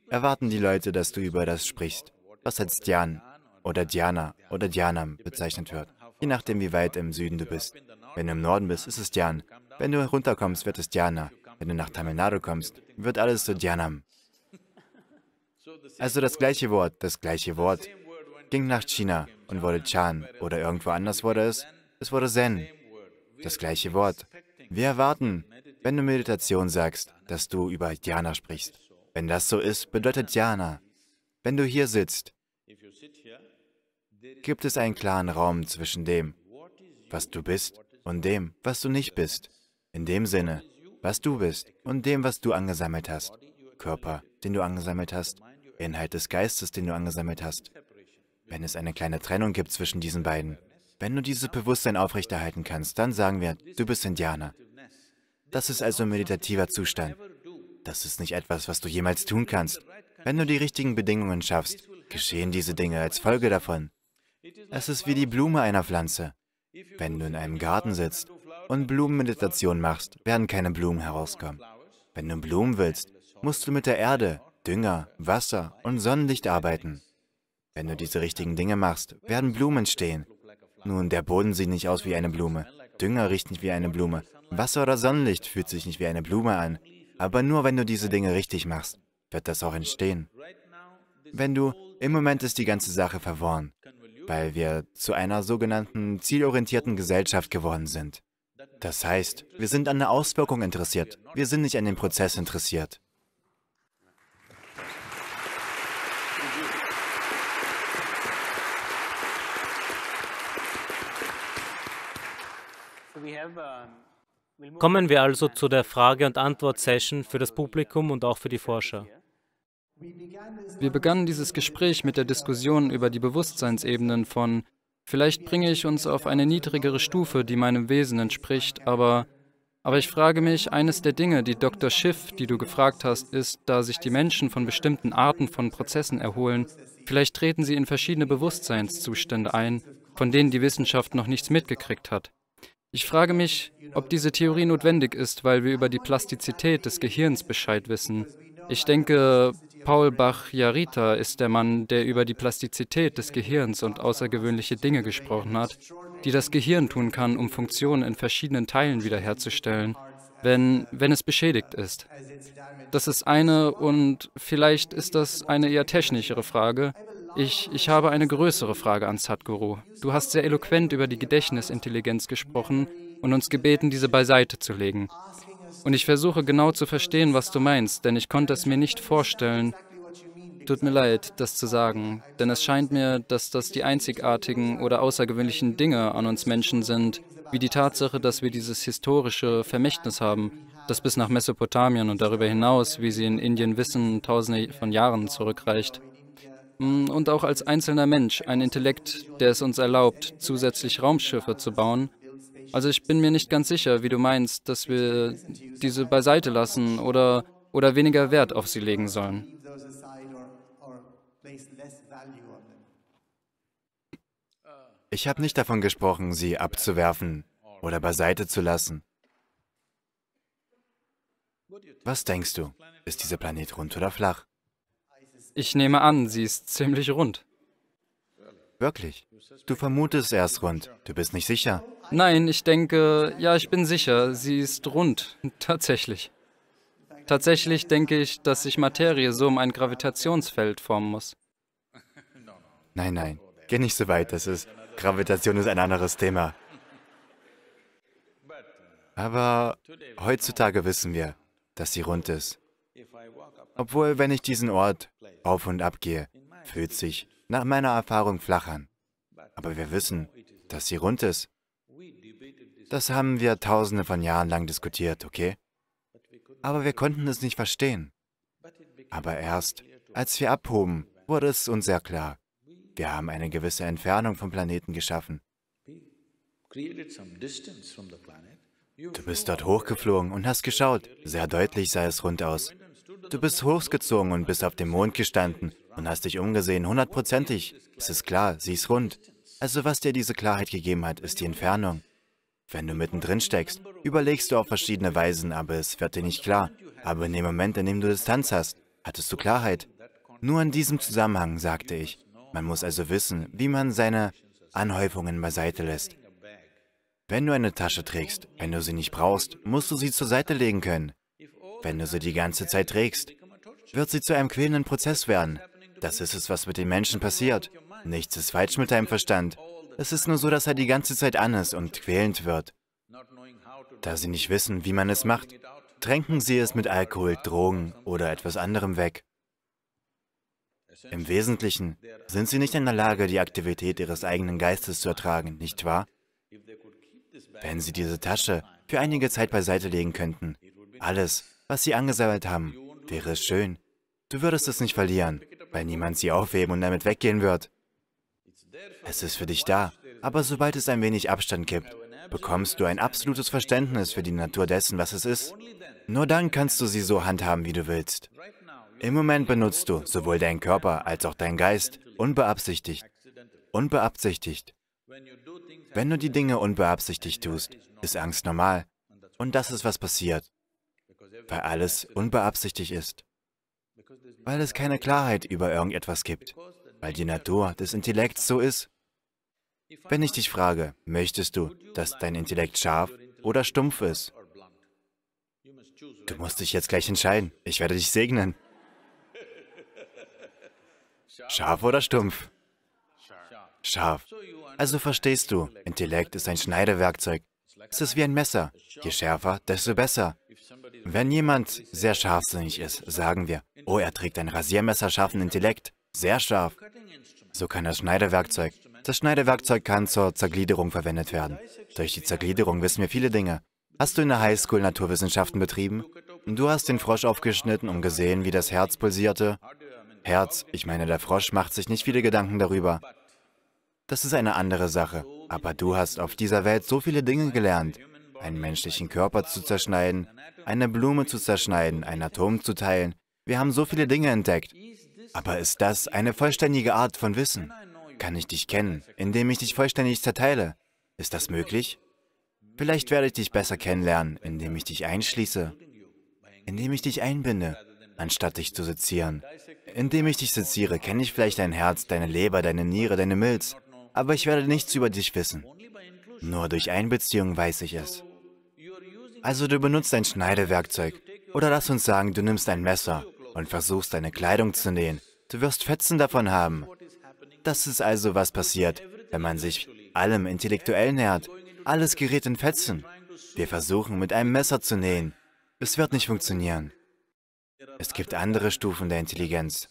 erwarten die Leute, dass du über das sprichst, was als Dhyan oder Dhyana oder Dhyanam bezeichnet wird, je nachdem, wie weit im Süden du bist. Wenn du im Norden bist, ist es Dhyan. Wenn du runterkommst, wird es Dhyana. Wenn du nach Tamil Nadu kommst, wird alles zu Dhyanam. Also das gleiche Wort, das gleiche Wort ging nach China und wurde Chan oder irgendwo anders wurde es, es wurde Zen. Das gleiche Wort. Wir erwarten, wenn du Meditation sagst, dass du über Dhyana sprichst. Wenn das so ist, bedeutet Dhyana. Wenn du hier sitzt, gibt es einen klaren Raum zwischen dem, was du bist und dem, was du nicht bist. In dem Sinne, was du bist und dem, was du angesammelt hast. Körper, den du angesammelt hast, Inhalt des Geistes, den du angesammelt hast. Wenn es eine kleine Trennung gibt zwischen diesen beiden, wenn du dieses Bewusstsein aufrechterhalten kannst, dann sagen wir, du bist Indianer. Das ist also ein meditativer Zustand. Das ist nicht etwas, was du jemals tun kannst. Wenn du die richtigen Bedingungen schaffst, geschehen diese Dinge als Folge davon. Es ist wie die Blume einer Pflanze. Wenn du in einem Garten sitzt und Blumenmeditation machst, werden keine Blumen herauskommen. Wenn du Blumen willst, musst du mit der Erde, Dünger, Wasser und Sonnenlicht arbeiten. Wenn du diese richtigen Dinge machst, werden Blumen entstehen. Nun, der Boden sieht nicht aus wie eine Blume, Dünger riecht nicht wie eine Blume, Wasser oder Sonnenlicht fühlt sich nicht wie eine Blume an. Aber nur wenn du diese Dinge richtig machst, wird das auch entstehen. Wenn du, im Moment ist die ganze Sache verworren weil wir zu einer sogenannten zielorientierten Gesellschaft geworden sind. Das heißt, wir sind an der Auswirkung interessiert, wir sind nicht an dem Prozess interessiert. Kommen wir also zu der Frage- und Antwort-Session für das Publikum und auch für die Forscher. Wir begannen dieses Gespräch mit der Diskussion über die Bewusstseinsebenen von, vielleicht bringe ich uns auf eine niedrigere Stufe, die meinem Wesen entspricht, aber, aber ich frage mich, eines der Dinge, die Dr. Schiff, die du gefragt hast, ist, da sich die Menschen von bestimmten Arten von Prozessen erholen, vielleicht treten sie in verschiedene Bewusstseinszustände ein, von denen die Wissenschaft noch nichts mitgekriegt hat. Ich frage mich, ob diese Theorie notwendig ist, weil wir über die Plastizität des Gehirns Bescheid wissen, ich denke, Paul Bach-Jarita ist der Mann, der über die Plastizität des Gehirns und außergewöhnliche Dinge gesprochen hat, die das Gehirn tun kann, um Funktionen in verschiedenen Teilen wiederherzustellen, wenn, wenn es beschädigt ist. Das ist eine und vielleicht ist das eine eher technischere Frage. Ich, ich habe eine größere Frage an Sadhguru. Du hast sehr eloquent über die Gedächtnisintelligenz gesprochen und uns gebeten, diese beiseite zu legen. Und ich versuche genau zu verstehen, was du meinst, denn ich konnte es mir nicht vorstellen. Tut mir leid, das zu sagen, denn es scheint mir, dass das die einzigartigen oder außergewöhnlichen Dinge an uns Menschen sind, wie die Tatsache, dass wir dieses historische Vermächtnis haben, das bis nach Mesopotamien und darüber hinaus, wie sie in Indien wissen, tausende von Jahren zurückreicht. Mm, und auch als einzelner Mensch ein Intellekt, der es uns erlaubt, zusätzlich Raumschiffe zu bauen, also ich bin mir nicht ganz sicher, wie du meinst, dass wir diese beiseite lassen oder, oder weniger Wert auf sie legen sollen. Ich habe nicht davon gesprochen, sie abzuwerfen oder beiseite zu lassen. Was denkst du? Ist dieser Planet rund oder flach? Ich nehme an, sie ist ziemlich rund. Wirklich? Du vermutest er ist rund. Du bist nicht sicher. Nein, ich denke, ja, ich bin sicher. Sie ist rund. Tatsächlich. Tatsächlich denke ich, dass sich Materie so um ein Gravitationsfeld formen muss. Nein, nein. Geh nicht so weit. Das ist. Gravitation ist ein anderes Thema. Aber heutzutage wissen wir, dass sie rund ist. Obwohl, wenn ich diesen Ort auf und ab gehe, fühlt sich nach meiner Erfahrung flach an. Aber wir wissen, dass sie rund ist. Das haben wir tausende von Jahren lang diskutiert, okay? Aber wir konnten es nicht verstehen. Aber erst, als wir abhoben, wurde es uns sehr klar. Wir haben eine gewisse Entfernung vom Planeten geschaffen. Du bist dort hochgeflogen und hast geschaut. Sehr deutlich sah es rund aus. Du bist hochgezogen und bist auf dem Mond gestanden und hast dich umgesehen, hundertprozentig. Es ist klar, sie ist rund. Also was dir diese Klarheit gegeben hat, ist die Entfernung. Wenn du mittendrin steckst, überlegst du auf verschiedene Weisen, aber es wird dir nicht klar. Aber in dem Moment, in dem du Distanz hast, hattest du Klarheit. Nur in diesem Zusammenhang, sagte ich. Man muss also wissen, wie man seine Anhäufungen beiseite lässt. Wenn du eine Tasche trägst, wenn du sie nicht brauchst, musst du sie zur Seite legen können. Wenn du sie die ganze Zeit trägst, wird sie zu einem quälenden Prozess werden. Das ist es, was mit den Menschen passiert. Nichts ist falsch mit deinem Verstand. Es ist nur so, dass er die ganze Zeit an ist und quälend wird. Da sie nicht wissen, wie man es macht, tränken sie es mit Alkohol, Drogen oder etwas anderem weg. Im Wesentlichen sind sie nicht in der Lage, die Aktivität ihres eigenen Geistes zu ertragen, nicht wahr? Wenn sie diese Tasche für einige Zeit beiseite legen könnten, alles, was sie angesammelt haben, wäre es schön. Du würdest es nicht verlieren weil niemand sie aufheben und damit weggehen wird. Es ist für dich da, aber sobald es ein wenig Abstand gibt, bekommst du ein absolutes Verständnis für die Natur dessen, was es ist. Nur dann kannst du sie so handhaben, wie du willst. Im Moment benutzt du sowohl deinen Körper als auch deinen Geist unbeabsichtigt. Unbeabsichtigt. Wenn du die Dinge unbeabsichtigt tust, ist Angst normal. Und das ist, was passiert, weil alles unbeabsichtigt ist weil es keine Klarheit über irgendetwas gibt, weil die Natur des Intellekts so ist. Wenn ich dich frage, möchtest du, dass dein Intellekt scharf oder stumpf ist? Du musst dich jetzt gleich entscheiden. Ich werde dich segnen. Scharf oder stumpf? Scharf. Also verstehst du, Intellekt ist ein Schneidewerkzeug. Es ist wie ein Messer. Je schärfer, desto besser. Wenn jemand sehr scharfsinnig ist, sagen wir, oh, er trägt ein Rasiermesser scharfen Intellekt, sehr scharf. So kann das Schneidewerkzeug. Das Schneidewerkzeug kann zur Zergliederung verwendet werden. Durch die Zergliederung wissen wir viele Dinge. Hast du in der Highschool Naturwissenschaften betrieben? Du hast den Frosch aufgeschnitten und gesehen, wie das Herz pulsierte. Herz, ich meine, der Frosch macht sich nicht viele Gedanken darüber. Das ist eine andere Sache. Aber du hast auf dieser Welt so viele Dinge gelernt einen menschlichen Körper zu zerschneiden, eine Blume zu zerschneiden, ein Atom zu teilen. Wir haben so viele Dinge entdeckt. Aber ist das eine vollständige Art von Wissen? Kann ich dich kennen, indem ich dich vollständig zerteile? Ist das möglich? Vielleicht werde ich dich besser kennenlernen, indem ich dich einschließe, indem ich dich einbinde, anstatt dich zu sezieren. Indem ich dich seziere, kenne ich vielleicht dein Herz, deine Leber, deine Niere, deine Milz, aber ich werde nichts über dich wissen. Nur durch Einbeziehung weiß ich es. Also du benutzt ein Schneidewerkzeug. Oder lass uns sagen, du nimmst ein Messer und versuchst deine Kleidung zu nähen. Du wirst Fetzen davon haben. Das ist also, was passiert, wenn man sich allem intellektuell nähert. Alles gerät in Fetzen. Wir versuchen, mit einem Messer zu nähen. Es wird nicht funktionieren. Es gibt andere Stufen der Intelligenz.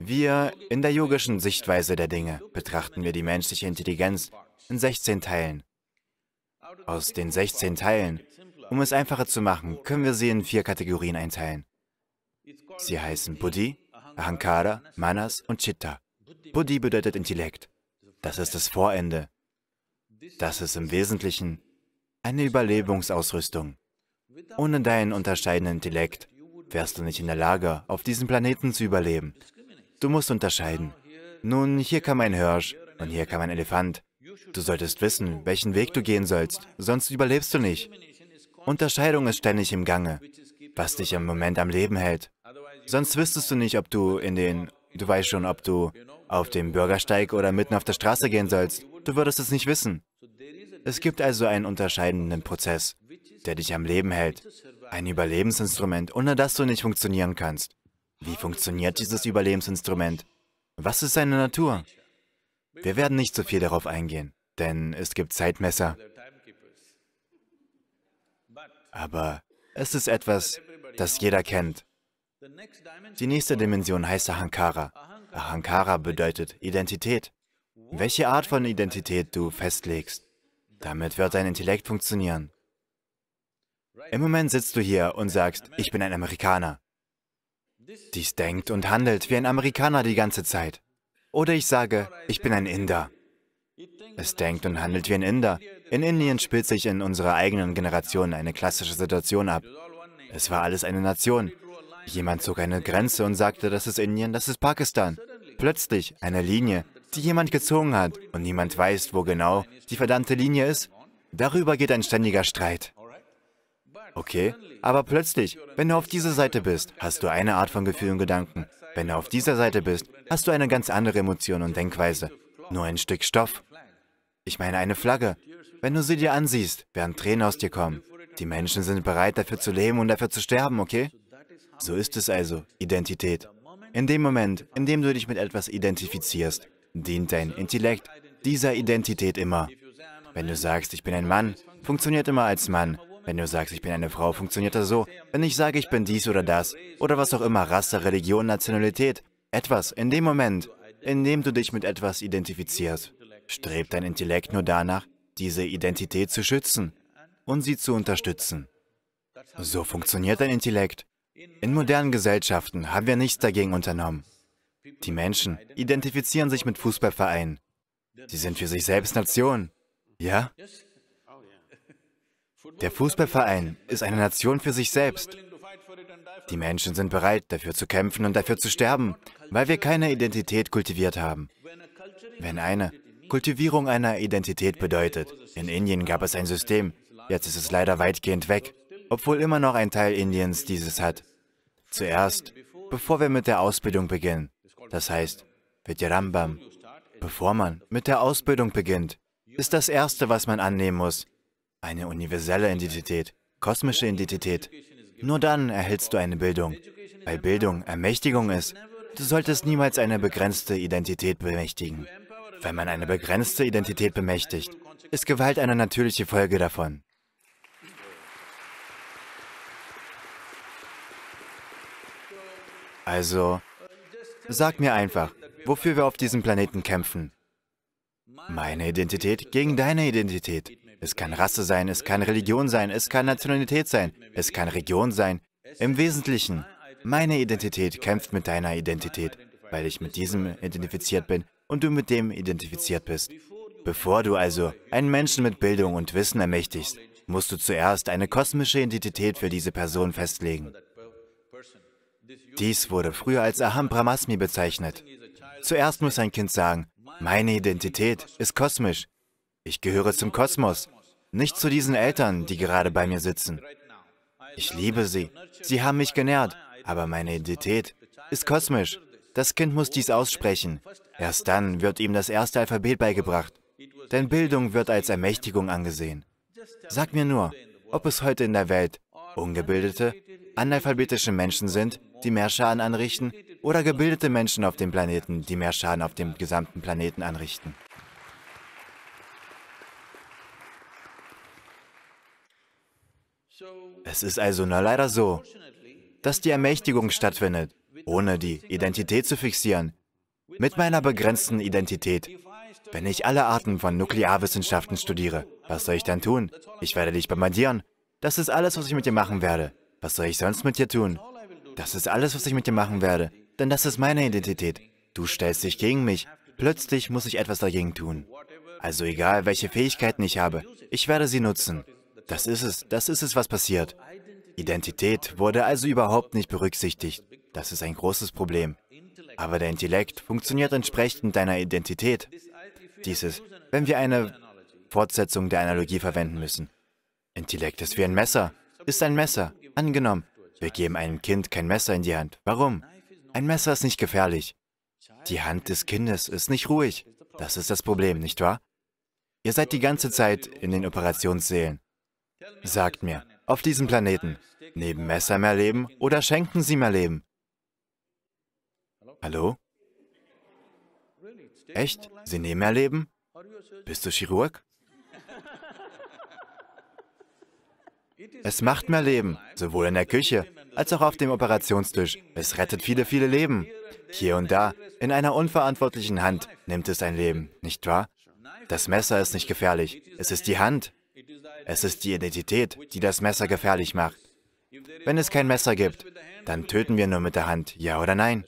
Wir, in der yogischen Sichtweise der Dinge, betrachten wir die menschliche Intelligenz in 16 Teilen aus den 16 Teilen. Um es einfacher zu machen, können wir sie in vier Kategorien einteilen. Sie heißen Buddhi, Ahankara, Manas und Chitta. Buddhi bedeutet Intellekt. Das ist das Vorende. Das ist im Wesentlichen eine Überlebungsausrüstung. Ohne deinen unterscheidenden Intellekt wärst du nicht in der Lage, auf diesem Planeten zu überleben. Du musst unterscheiden. Nun, hier kam ein Hirsch und hier kam ein Elefant. Du solltest wissen, welchen Weg du gehen sollst, sonst überlebst du nicht. Unterscheidung ist ständig im Gange, was dich im Moment am Leben hält. Sonst wüsstest du nicht, ob du in den, du weißt schon, ob du auf dem Bürgersteig oder mitten auf der Straße gehen sollst. Du würdest es nicht wissen. Es gibt also einen unterscheidenden Prozess, der dich am Leben hält. Ein Überlebensinstrument, ohne das du nicht funktionieren kannst. Wie funktioniert dieses Überlebensinstrument? Was ist seine Natur? Wir werden nicht so viel darauf eingehen, denn es gibt Zeitmesser. Aber es ist etwas, das jeder kennt. Die nächste Dimension heißt Ahankara. Ahankara bedeutet Identität. Welche Art von Identität du festlegst. Damit wird dein Intellekt funktionieren. Im Moment sitzt du hier und sagst, ich bin ein Amerikaner. Dies denkt und handelt wie ein Amerikaner die ganze Zeit. Oder ich sage, ich bin ein Inder. Es denkt und handelt wie ein Inder. In Indien spielt sich in unserer eigenen Generation eine klassische Situation ab. Es war alles eine Nation. Jemand zog eine Grenze und sagte, das ist Indien, das ist Pakistan. Plötzlich eine Linie, die jemand gezogen hat und niemand weiß, wo genau die verdammte Linie ist. Darüber geht ein ständiger Streit. Okay, aber plötzlich, wenn du auf dieser Seite bist, hast du eine Art von Gefühl und Gedanken. Wenn du auf dieser Seite bist, hast du eine ganz andere Emotion und Denkweise. Nur ein Stück Stoff. Ich meine eine Flagge. Wenn du sie dir ansiehst, werden Tränen aus dir kommen. Die Menschen sind bereit, dafür zu leben und dafür zu sterben, okay? So ist es also, Identität. In dem Moment, in dem du dich mit etwas identifizierst, dient dein Intellekt dieser Identität immer. Wenn du sagst, ich bin ein Mann, funktioniert immer als Mann. Wenn du sagst, ich bin eine Frau, funktioniert das so. Wenn ich sage, ich bin dies oder das, oder was auch immer, Rasse, Religion, Nationalität, etwas, in dem Moment, in dem du dich mit etwas identifizierst, strebt dein Intellekt nur danach, diese Identität zu schützen und sie zu unterstützen. So funktioniert dein Intellekt. In modernen Gesellschaften haben wir nichts dagegen unternommen. Die Menschen identifizieren sich mit Fußballvereinen. Sie sind für sich selbst Nation. Ja? Der Fußballverein ist eine Nation für sich selbst. Die Menschen sind bereit, dafür zu kämpfen und dafür zu sterben, weil wir keine Identität kultiviert haben. Wenn eine Kultivierung einer Identität bedeutet, in Indien gab es ein System, jetzt ist es leider weitgehend weg, obwohl immer noch ein Teil Indiens dieses hat. Zuerst, bevor wir mit der Ausbildung beginnen, das heißt, Vidyarambam, bevor man mit der Ausbildung beginnt, ist das Erste, was man annehmen muss, eine universelle Identität, kosmische Identität. Nur dann erhältst du eine Bildung, weil Bildung Ermächtigung ist. Du solltest niemals eine begrenzte Identität bemächtigen. Wenn man eine begrenzte Identität bemächtigt, ist Gewalt eine natürliche Folge davon. Also, sag mir einfach, wofür wir auf diesem Planeten kämpfen. Meine Identität gegen deine Identität. Es kann Rasse sein, es kann Religion sein, es kann Nationalität sein, es kann Region sein. Im Wesentlichen, meine Identität kämpft mit deiner Identität, weil ich mit diesem identifiziert bin und du mit dem identifiziert bist. Bevor du also einen Menschen mit Bildung und Wissen ermächtigst, musst du zuerst eine kosmische Identität für diese Person festlegen. Dies wurde früher als Aham Brahmasmi bezeichnet. Zuerst muss ein Kind sagen, meine Identität ist kosmisch, ich gehöre zum Kosmos, nicht zu diesen Eltern, die gerade bei mir sitzen. Ich liebe sie. Sie haben mich genährt, aber meine Identität ist kosmisch. Das Kind muss dies aussprechen. Erst dann wird ihm das erste Alphabet beigebracht. Denn Bildung wird als Ermächtigung angesehen. Sag mir nur, ob es heute in der Welt ungebildete, analphabetische Menschen sind, die mehr Schaden anrichten, oder gebildete Menschen auf dem Planeten, die mehr Schaden auf dem gesamten Planeten anrichten. Es ist also nur leider so, dass die Ermächtigung stattfindet, ohne die Identität zu fixieren. Mit meiner begrenzten Identität. Wenn ich alle Arten von Nuklearwissenschaften studiere, was soll ich dann tun? Ich werde dich bombardieren. Das ist alles, was ich mit dir machen werde. Was soll ich sonst mit dir tun? Das ist alles, was ich mit dir machen werde. Denn das ist meine Identität. Du stellst dich gegen mich. Plötzlich muss ich etwas dagegen tun. Also egal, welche Fähigkeiten ich habe, ich werde sie nutzen. Das ist es, das ist es, was passiert. Identität wurde also überhaupt nicht berücksichtigt. Das ist ein großes Problem. Aber der Intellekt funktioniert entsprechend deiner Identität. Dieses, wenn wir eine Fortsetzung der Analogie verwenden müssen. Intellekt ist wie ein Messer, ist ein Messer. Angenommen, wir geben einem Kind kein Messer in die Hand. Warum? Ein Messer ist nicht gefährlich. Die Hand des Kindes ist nicht ruhig. Das ist das Problem, nicht wahr? Ihr seid die ganze Zeit in den Operationssälen. Sagt mir, auf diesem Planeten, neben Messer mehr leben oder schenken Sie mehr leben? Hallo? Echt? Sie nehmen mehr leben? Bist du Chirurg? Es macht mehr Leben, sowohl in der Küche als auch auf dem Operationstisch. Es rettet viele, viele Leben. Hier und da, in einer unverantwortlichen Hand, nimmt es ein Leben, nicht wahr? Das Messer ist nicht gefährlich, es ist die Hand, es ist die Identität, die das Messer gefährlich macht. Wenn es kein Messer gibt, dann töten wir nur mit der Hand, ja oder nein?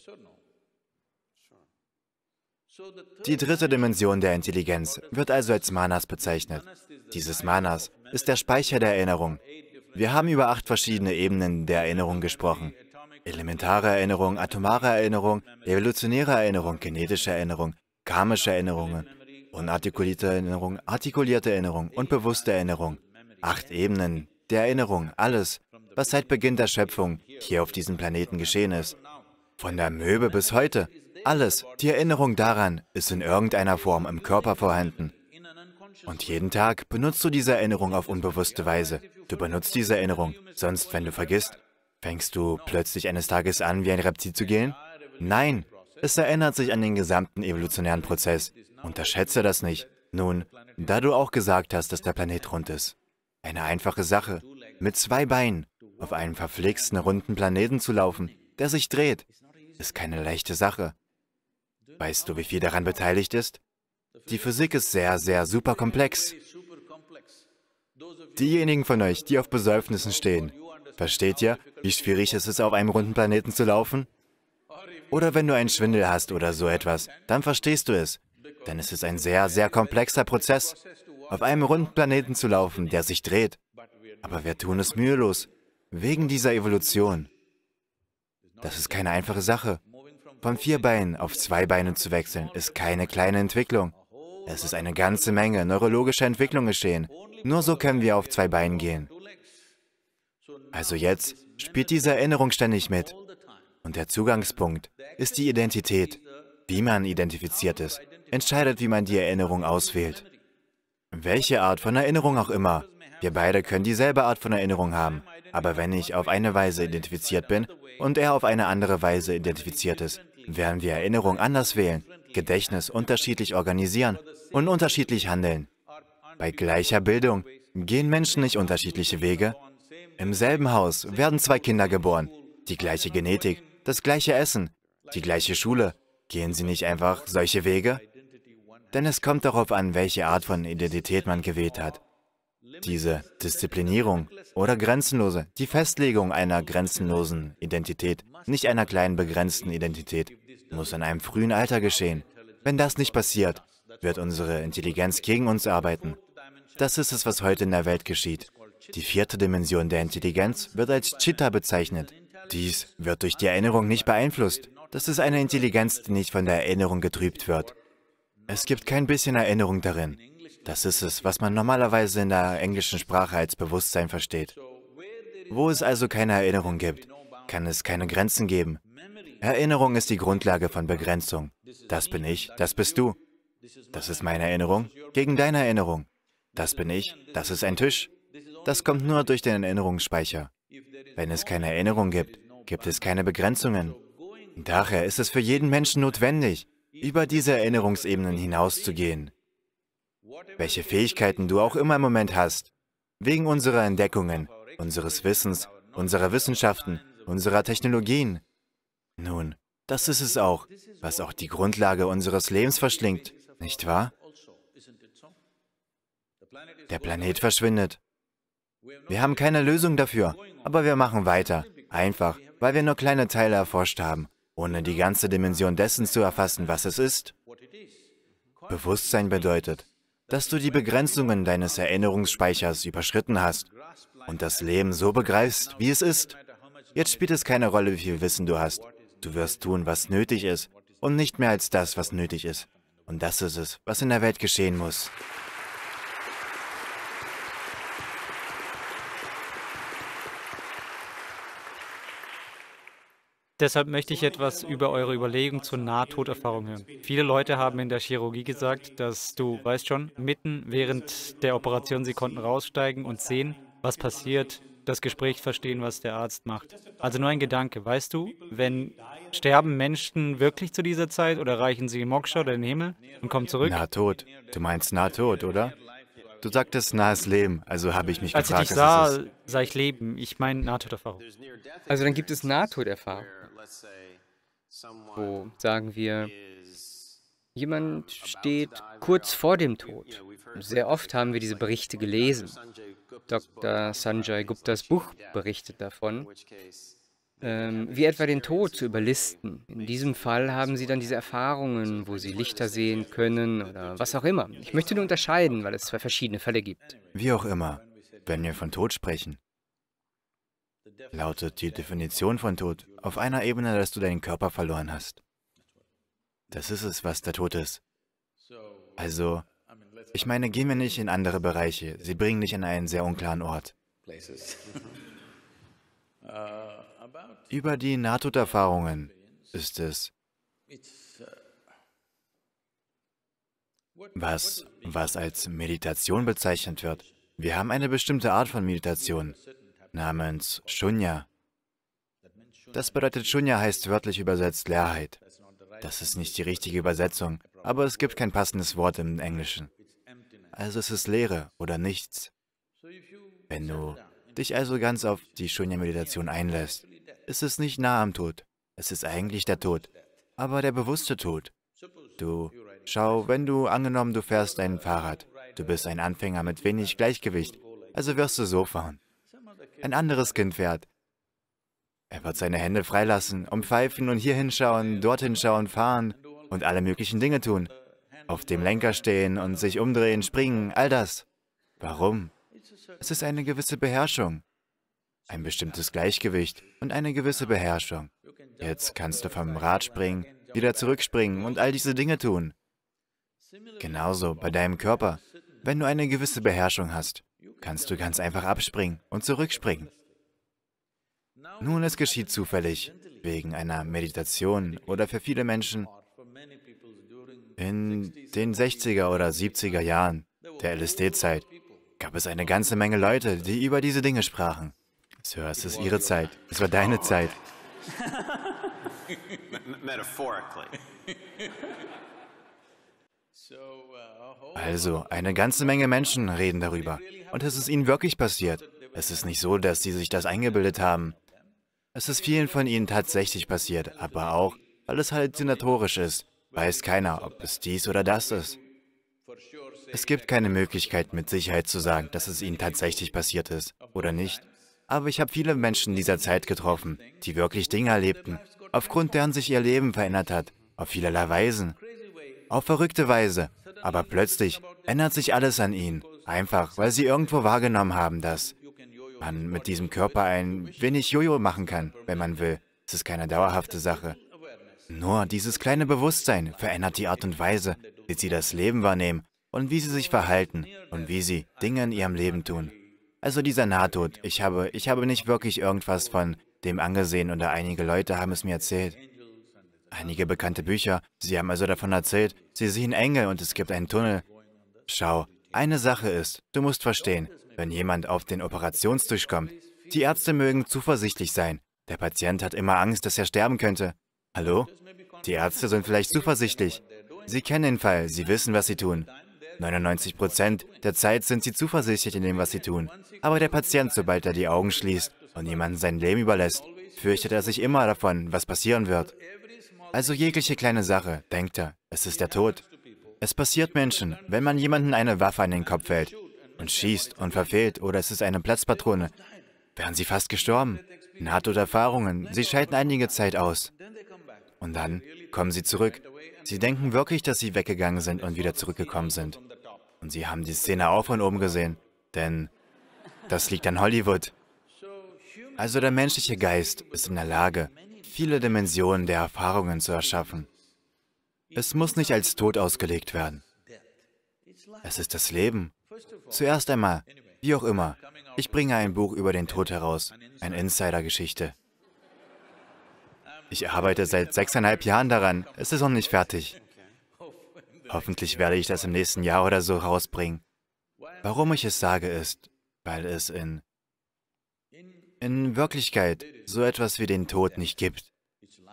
Die dritte Dimension der Intelligenz wird also als Manas bezeichnet. Dieses Manas ist der Speicher der Erinnerung. Wir haben über acht verschiedene Ebenen der Erinnerung gesprochen. Elementare Erinnerung, atomare Erinnerung, evolutionäre Erinnerung, genetische Erinnerung, karmische Erinnerungen, Unartikulierte Erinnerung, artikulierte Erinnerung, unbewusste Erinnerung. Acht Ebenen der Erinnerung, alles, was seit Beginn der Schöpfung hier auf diesem Planeten geschehen ist. Von der Möwe bis heute. Alles, die Erinnerung daran, ist in irgendeiner Form im Körper vorhanden. Und jeden Tag benutzt du diese Erinnerung auf unbewusste Weise. Du benutzt diese Erinnerung, sonst, wenn du vergisst, fängst du plötzlich eines Tages an, wie ein Reptil zu gehen? Nein, es erinnert sich an den gesamten evolutionären Prozess. Unterschätze das nicht. Nun, da du auch gesagt hast, dass der Planet rund ist. Eine einfache Sache. Mit zwei Beinen auf einem verflixten runden Planeten zu laufen, der sich dreht, ist keine leichte Sache. Weißt du, wie viel daran beteiligt ist? Die Physik ist sehr, sehr super komplex. Diejenigen von euch, die auf Besäufnissen stehen, versteht ihr, wie schwierig es ist, auf einem runden Planeten zu laufen? Oder wenn du einen Schwindel hast oder so etwas, dann verstehst du es. Denn es ist ein sehr, sehr komplexer Prozess, auf einem runden Planeten zu laufen, der sich dreht. Aber wir tun es mühelos, wegen dieser Evolution. Das ist keine einfache Sache. Von vier Beinen auf zwei Beine zu wechseln, ist keine kleine Entwicklung. Es ist eine ganze Menge neurologischer Entwicklung geschehen. Nur so können wir auf zwei Beinen gehen. Also jetzt spielt diese Erinnerung ständig mit. Und der Zugangspunkt ist die Identität, wie man identifiziert ist, entscheidet, wie man die Erinnerung auswählt. Welche Art von Erinnerung auch immer. Wir beide können dieselbe Art von Erinnerung haben. Aber wenn ich auf eine Weise identifiziert bin und er auf eine andere Weise identifiziert ist, werden wir Erinnerung anders wählen, Gedächtnis unterschiedlich organisieren und unterschiedlich handeln. Bei gleicher Bildung gehen Menschen nicht unterschiedliche Wege. Im selben Haus werden zwei Kinder geboren, die gleiche Genetik, das gleiche Essen, die gleiche Schule. Gehen sie nicht einfach solche Wege? Denn es kommt darauf an, welche Art von Identität man gewählt hat. Diese Disziplinierung oder grenzenlose, die Festlegung einer grenzenlosen Identität, nicht einer kleinen begrenzten Identität, muss in einem frühen Alter geschehen. Wenn das nicht passiert, wird unsere Intelligenz gegen uns arbeiten. Das ist es, was heute in der Welt geschieht. Die vierte Dimension der Intelligenz wird als Chitta bezeichnet. Dies wird durch die Erinnerung nicht beeinflusst. Das ist eine Intelligenz, die nicht von der Erinnerung getrübt wird. Es gibt kein bisschen Erinnerung darin. Das ist es, was man normalerweise in der englischen Sprache als Bewusstsein versteht. Wo es also keine Erinnerung gibt, kann es keine Grenzen geben. Erinnerung ist die Grundlage von Begrenzung. Das bin ich, das bist du. Das ist meine Erinnerung gegen deine Erinnerung. Das bin ich, das ist ein Tisch. Das kommt nur durch den Erinnerungsspeicher. Wenn es keine Erinnerung gibt, gibt es keine Begrenzungen. Daher ist es für jeden Menschen notwendig, über diese Erinnerungsebenen hinauszugehen. Welche Fähigkeiten du auch immer im Moment hast, wegen unserer Entdeckungen, unseres Wissens, unserer Wissenschaften, unserer Technologien. Nun, das ist es auch, was auch die Grundlage unseres Lebens verschlingt, nicht wahr? Der Planet verschwindet. Wir haben keine Lösung dafür, aber wir machen weiter, einfach, weil wir nur kleine Teile erforscht haben ohne die ganze Dimension dessen zu erfassen, was es ist. Bewusstsein bedeutet, dass du die Begrenzungen deines Erinnerungsspeichers überschritten hast und das Leben so begreifst, wie es ist. Jetzt spielt es keine Rolle, wie viel Wissen du hast. Du wirst tun, was nötig ist und nicht mehr als das, was nötig ist. Und das ist es, was in der Welt geschehen muss. Deshalb möchte ich etwas über eure Überlegung zur Nahtoderfahrung hören. Viele Leute haben in der Chirurgie gesagt, dass du, weißt schon, mitten während der Operation, sie konnten raussteigen und sehen, was passiert, das Gespräch verstehen, was der Arzt macht. Also nur ein Gedanke, weißt du, wenn sterben Menschen wirklich zu dieser Zeit oder reichen sie Moksha oder den Himmel und kommen zurück? Nahtod. Du meinst Nahtod, oder? Du sagtest nahes Leben, also habe ich mich gefragt, Als ich dich sah, sah ich Leben. Ich meine Nahtoderfahrung. Also dann gibt es Nahtoderfahrung wo, sagen wir, jemand steht kurz vor dem Tod. Sehr oft haben wir diese Berichte gelesen. Dr. Sanjay Guptas Buch berichtet davon, ähm, wie etwa den Tod zu überlisten. In diesem Fall haben sie dann diese Erfahrungen, wo sie Lichter sehen können oder was auch immer. Ich möchte nur unterscheiden, weil es zwei verschiedene Fälle gibt. Wie auch immer, wenn wir von Tod sprechen, lautet die Definition von Tod. Auf einer Ebene, dass du deinen Körper verloren hast. Das ist es, was der Tod ist. Also, ich meine, gehen wir nicht in andere Bereiche. Sie bringen dich an einen sehr unklaren Ort. Über die Nahtoderfahrungen ist es. Was, was als Meditation bezeichnet wird. Wir haben eine bestimmte Art von Meditation namens Shunya. Das bedeutet Shunya heißt wörtlich übersetzt Leerheit. Das ist nicht die richtige Übersetzung, aber es gibt kein passendes Wort im Englischen. Also es ist Leere oder nichts. Wenn du dich also ganz auf die Shunya-Meditation einlässt, ist es nicht nah am Tod. Es ist eigentlich der Tod, aber der bewusste Tod. Du, schau, wenn du, angenommen, du fährst ein Fahrrad, du bist ein Anfänger mit wenig Gleichgewicht, also wirst du so fahren ein anderes Kind fährt. Er wird seine Hände freilassen, umpfeifen und hier hinschauen, dorthin schauen, fahren und alle möglichen Dinge tun. Auf dem Lenker stehen und sich umdrehen, springen, all das. Warum? Es ist eine gewisse Beherrschung, ein bestimmtes Gleichgewicht und eine gewisse Beherrschung. Jetzt kannst du vom Rad springen, wieder zurückspringen und all diese Dinge tun. Genauso bei deinem Körper, wenn du eine gewisse Beherrschung hast kannst du ganz einfach abspringen und zurückspringen. Nun, es geschieht zufällig, wegen einer Meditation oder für viele Menschen in den 60er oder 70er Jahren der LSD-Zeit gab es eine ganze Menge Leute, die über diese Dinge sprachen. Sir, es ist ihre Zeit. Es war deine Zeit. Metaphorically. Also, eine ganze Menge Menschen reden darüber. Und es ist ihnen wirklich passiert. Es ist nicht so, dass sie sich das eingebildet haben. Es ist vielen von ihnen tatsächlich passiert, aber auch, weil es halluzinatorisch ist, weiß keiner, ob es dies oder das ist. Es gibt keine Möglichkeit, mit Sicherheit zu sagen, dass es ihnen tatsächlich passiert ist oder nicht. Aber ich habe viele Menschen dieser Zeit getroffen, die wirklich Dinge erlebten, aufgrund deren sich ihr Leben verändert hat, auf vielerlei Weisen. Auf verrückte Weise, aber plötzlich ändert sich alles an ihnen, einfach weil sie irgendwo wahrgenommen haben, dass man mit diesem Körper ein wenig Jojo machen kann, wenn man will. Es ist keine dauerhafte Sache. Nur dieses kleine Bewusstsein verändert die Art und Weise, wie sie das Leben wahrnehmen und wie sie sich verhalten und wie sie Dinge in ihrem Leben tun. Also dieser Nahtod, ich habe, ich habe nicht wirklich irgendwas von dem angesehen oder einige Leute haben es mir erzählt. Einige bekannte Bücher, sie haben also davon erzählt, sie sehen Engel und es gibt einen Tunnel. Schau, eine Sache ist, du musst verstehen, wenn jemand auf den Operationstisch kommt, die Ärzte mögen zuversichtlich sein. Der Patient hat immer Angst, dass er sterben könnte. Hallo? Die Ärzte sind vielleicht zuversichtlich. Sie kennen den Fall, sie wissen, was sie tun. 99 der Zeit sind sie zuversichtlich in dem, was sie tun. Aber der Patient, sobald er die Augen schließt und jemandem sein Leben überlässt, fürchtet er sich immer davon, was passieren wird. Also jegliche kleine Sache, denkt er, es ist der Tod. Es passiert Menschen, wenn man jemanden eine Waffe an den Kopf hält und schießt und verfehlt oder es ist eine Platzpatrone, wären sie fast gestorben. NATO-Erfahrungen, sie scheiden einige Zeit aus. Und dann kommen sie zurück. Sie denken wirklich, dass sie weggegangen sind und wieder zurückgekommen sind. Und sie haben die Szene auch von oben gesehen, denn das liegt an Hollywood. Also der menschliche Geist ist in der Lage, viele Dimensionen der Erfahrungen zu erschaffen. Es muss nicht als Tod ausgelegt werden. Es ist das Leben. Zuerst einmal, wie auch immer, ich bringe ein Buch über den Tod heraus, eine Insider-Geschichte. Ich arbeite seit sechseinhalb Jahren daran, es ist noch nicht fertig. Hoffentlich werde ich das im nächsten Jahr oder so rausbringen. Warum ich es sage ist, weil es in in Wirklichkeit, so etwas wie den Tod nicht gibt.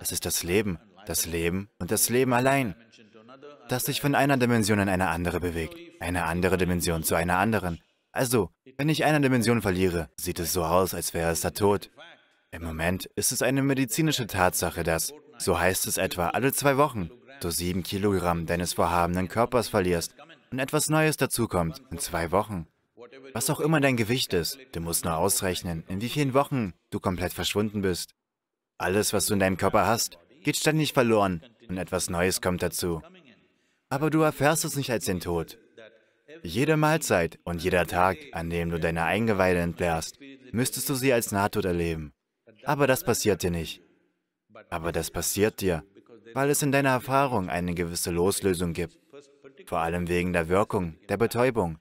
Es ist das Leben, das Leben und das Leben allein, das sich von einer Dimension in eine andere bewegt, eine andere Dimension zu einer anderen. Also, wenn ich eine Dimension verliere, sieht es so aus, als wäre es der Tod. Im Moment ist es eine medizinische Tatsache, dass, so heißt es etwa, alle zwei Wochen du sieben Kilogramm deines vorhabenden Körpers verlierst und etwas Neues dazukommt in zwei Wochen. Was auch immer dein Gewicht ist, du musst nur ausrechnen, in wie vielen Wochen du komplett verschwunden bist. Alles, was du in deinem Körper hast, geht ständig verloren und etwas Neues kommt dazu. Aber du erfährst es nicht als den Tod. Jede Mahlzeit und jeder Tag, an dem du deine Eingeweide entleerst, müsstest du sie als Nahtod erleben. Aber das passiert dir nicht. Aber das passiert dir, weil es in deiner Erfahrung eine gewisse Loslösung gibt. Vor allem wegen der Wirkung, der Betäubung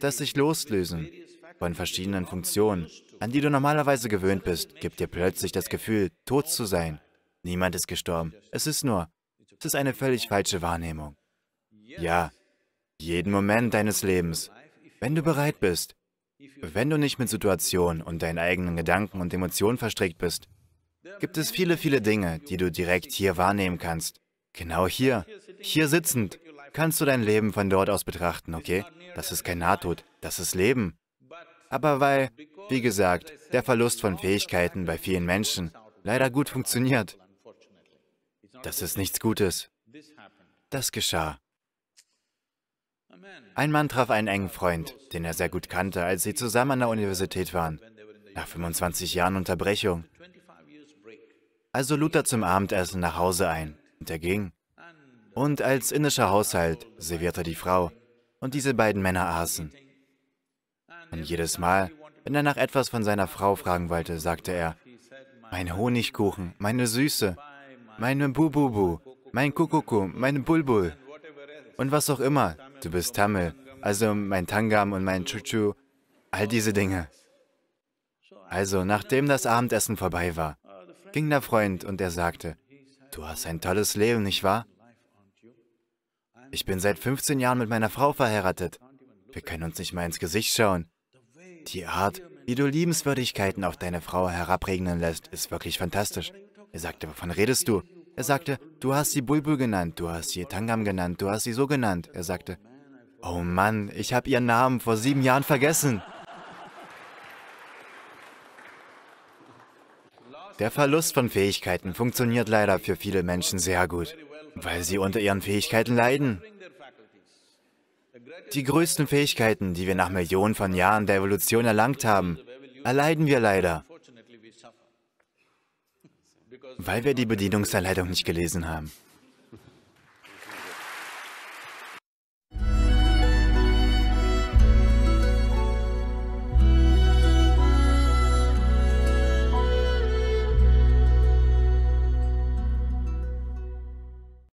das sich loslösen von verschiedenen Funktionen, an die du normalerweise gewöhnt bist, gibt dir plötzlich das Gefühl, tot zu sein. Niemand ist gestorben. Es ist nur, es ist eine völlig falsche Wahrnehmung. Ja, jeden Moment deines Lebens, wenn du bereit bist, wenn du nicht mit Situationen und deinen eigenen Gedanken und Emotionen verstrickt bist, gibt es viele, viele Dinge, die du direkt hier wahrnehmen kannst. Genau hier, hier sitzend, kannst du dein Leben von dort aus betrachten, okay? Das ist kein Nahtod, das ist Leben. Aber weil, wie gesagt, der Verlust von Fähigkeiten bei vielen Menschen leider gut funktioniert. Das ist nichts Gutes. Das geschah. Ein Mann traf einen engen Freund, den er sehr gut kannte, als sie zusammen an der Universität waren. Nach 25 Jahren Unterbrechung. Also lud er zum Abendessen nach Hause ein und er ging. Und als indischer Haushalt servierte die Frau und diese beiden Männer aßen. Und jedes Mal, wenn er nach etwas von seiner Frau fragen wollte, sagte er, mein Honigkuchen, meine Süße, meine Bububu, mein Kukuku, mein Bulbul und was auch immer, du bist Tamil, also mein Tangam und mein Chuchu, all diese Dinge. Also, nachdem das Abendessen vorbei war, ging der Freund und er sagte, du hast ein tolles Leben, nicht wahr? Ich bin seit 15 Jahren mit meiner Frau verheiratet. Wir können uns nicht mal ins Gesicht schauen. Die Art, wie du Liebenswürdigkeiten auf deine Frau herabregnen lässt, ist wirklich fantastisch. Er sagte, wovon redest du? Er sagte, du hast sie Bulbul genannt, du hast sie Tangam genannt, du hast sie so genannt. Er sagte, oh Mann, ich habe ihren Namen vor sieben Jahren vergessen. Der Verlust von Fähigkeiten funktioniert leider für viele Menschen sehr gut. Weil sie unter ihren Fähigkeiten leiden. Die größten Fähigkeiten, die wir nach Millionen von Jahren der Evolution erlangt haben, erleiden wir leider, weil wir die Bedienungsanleitung nicht gelesen haben.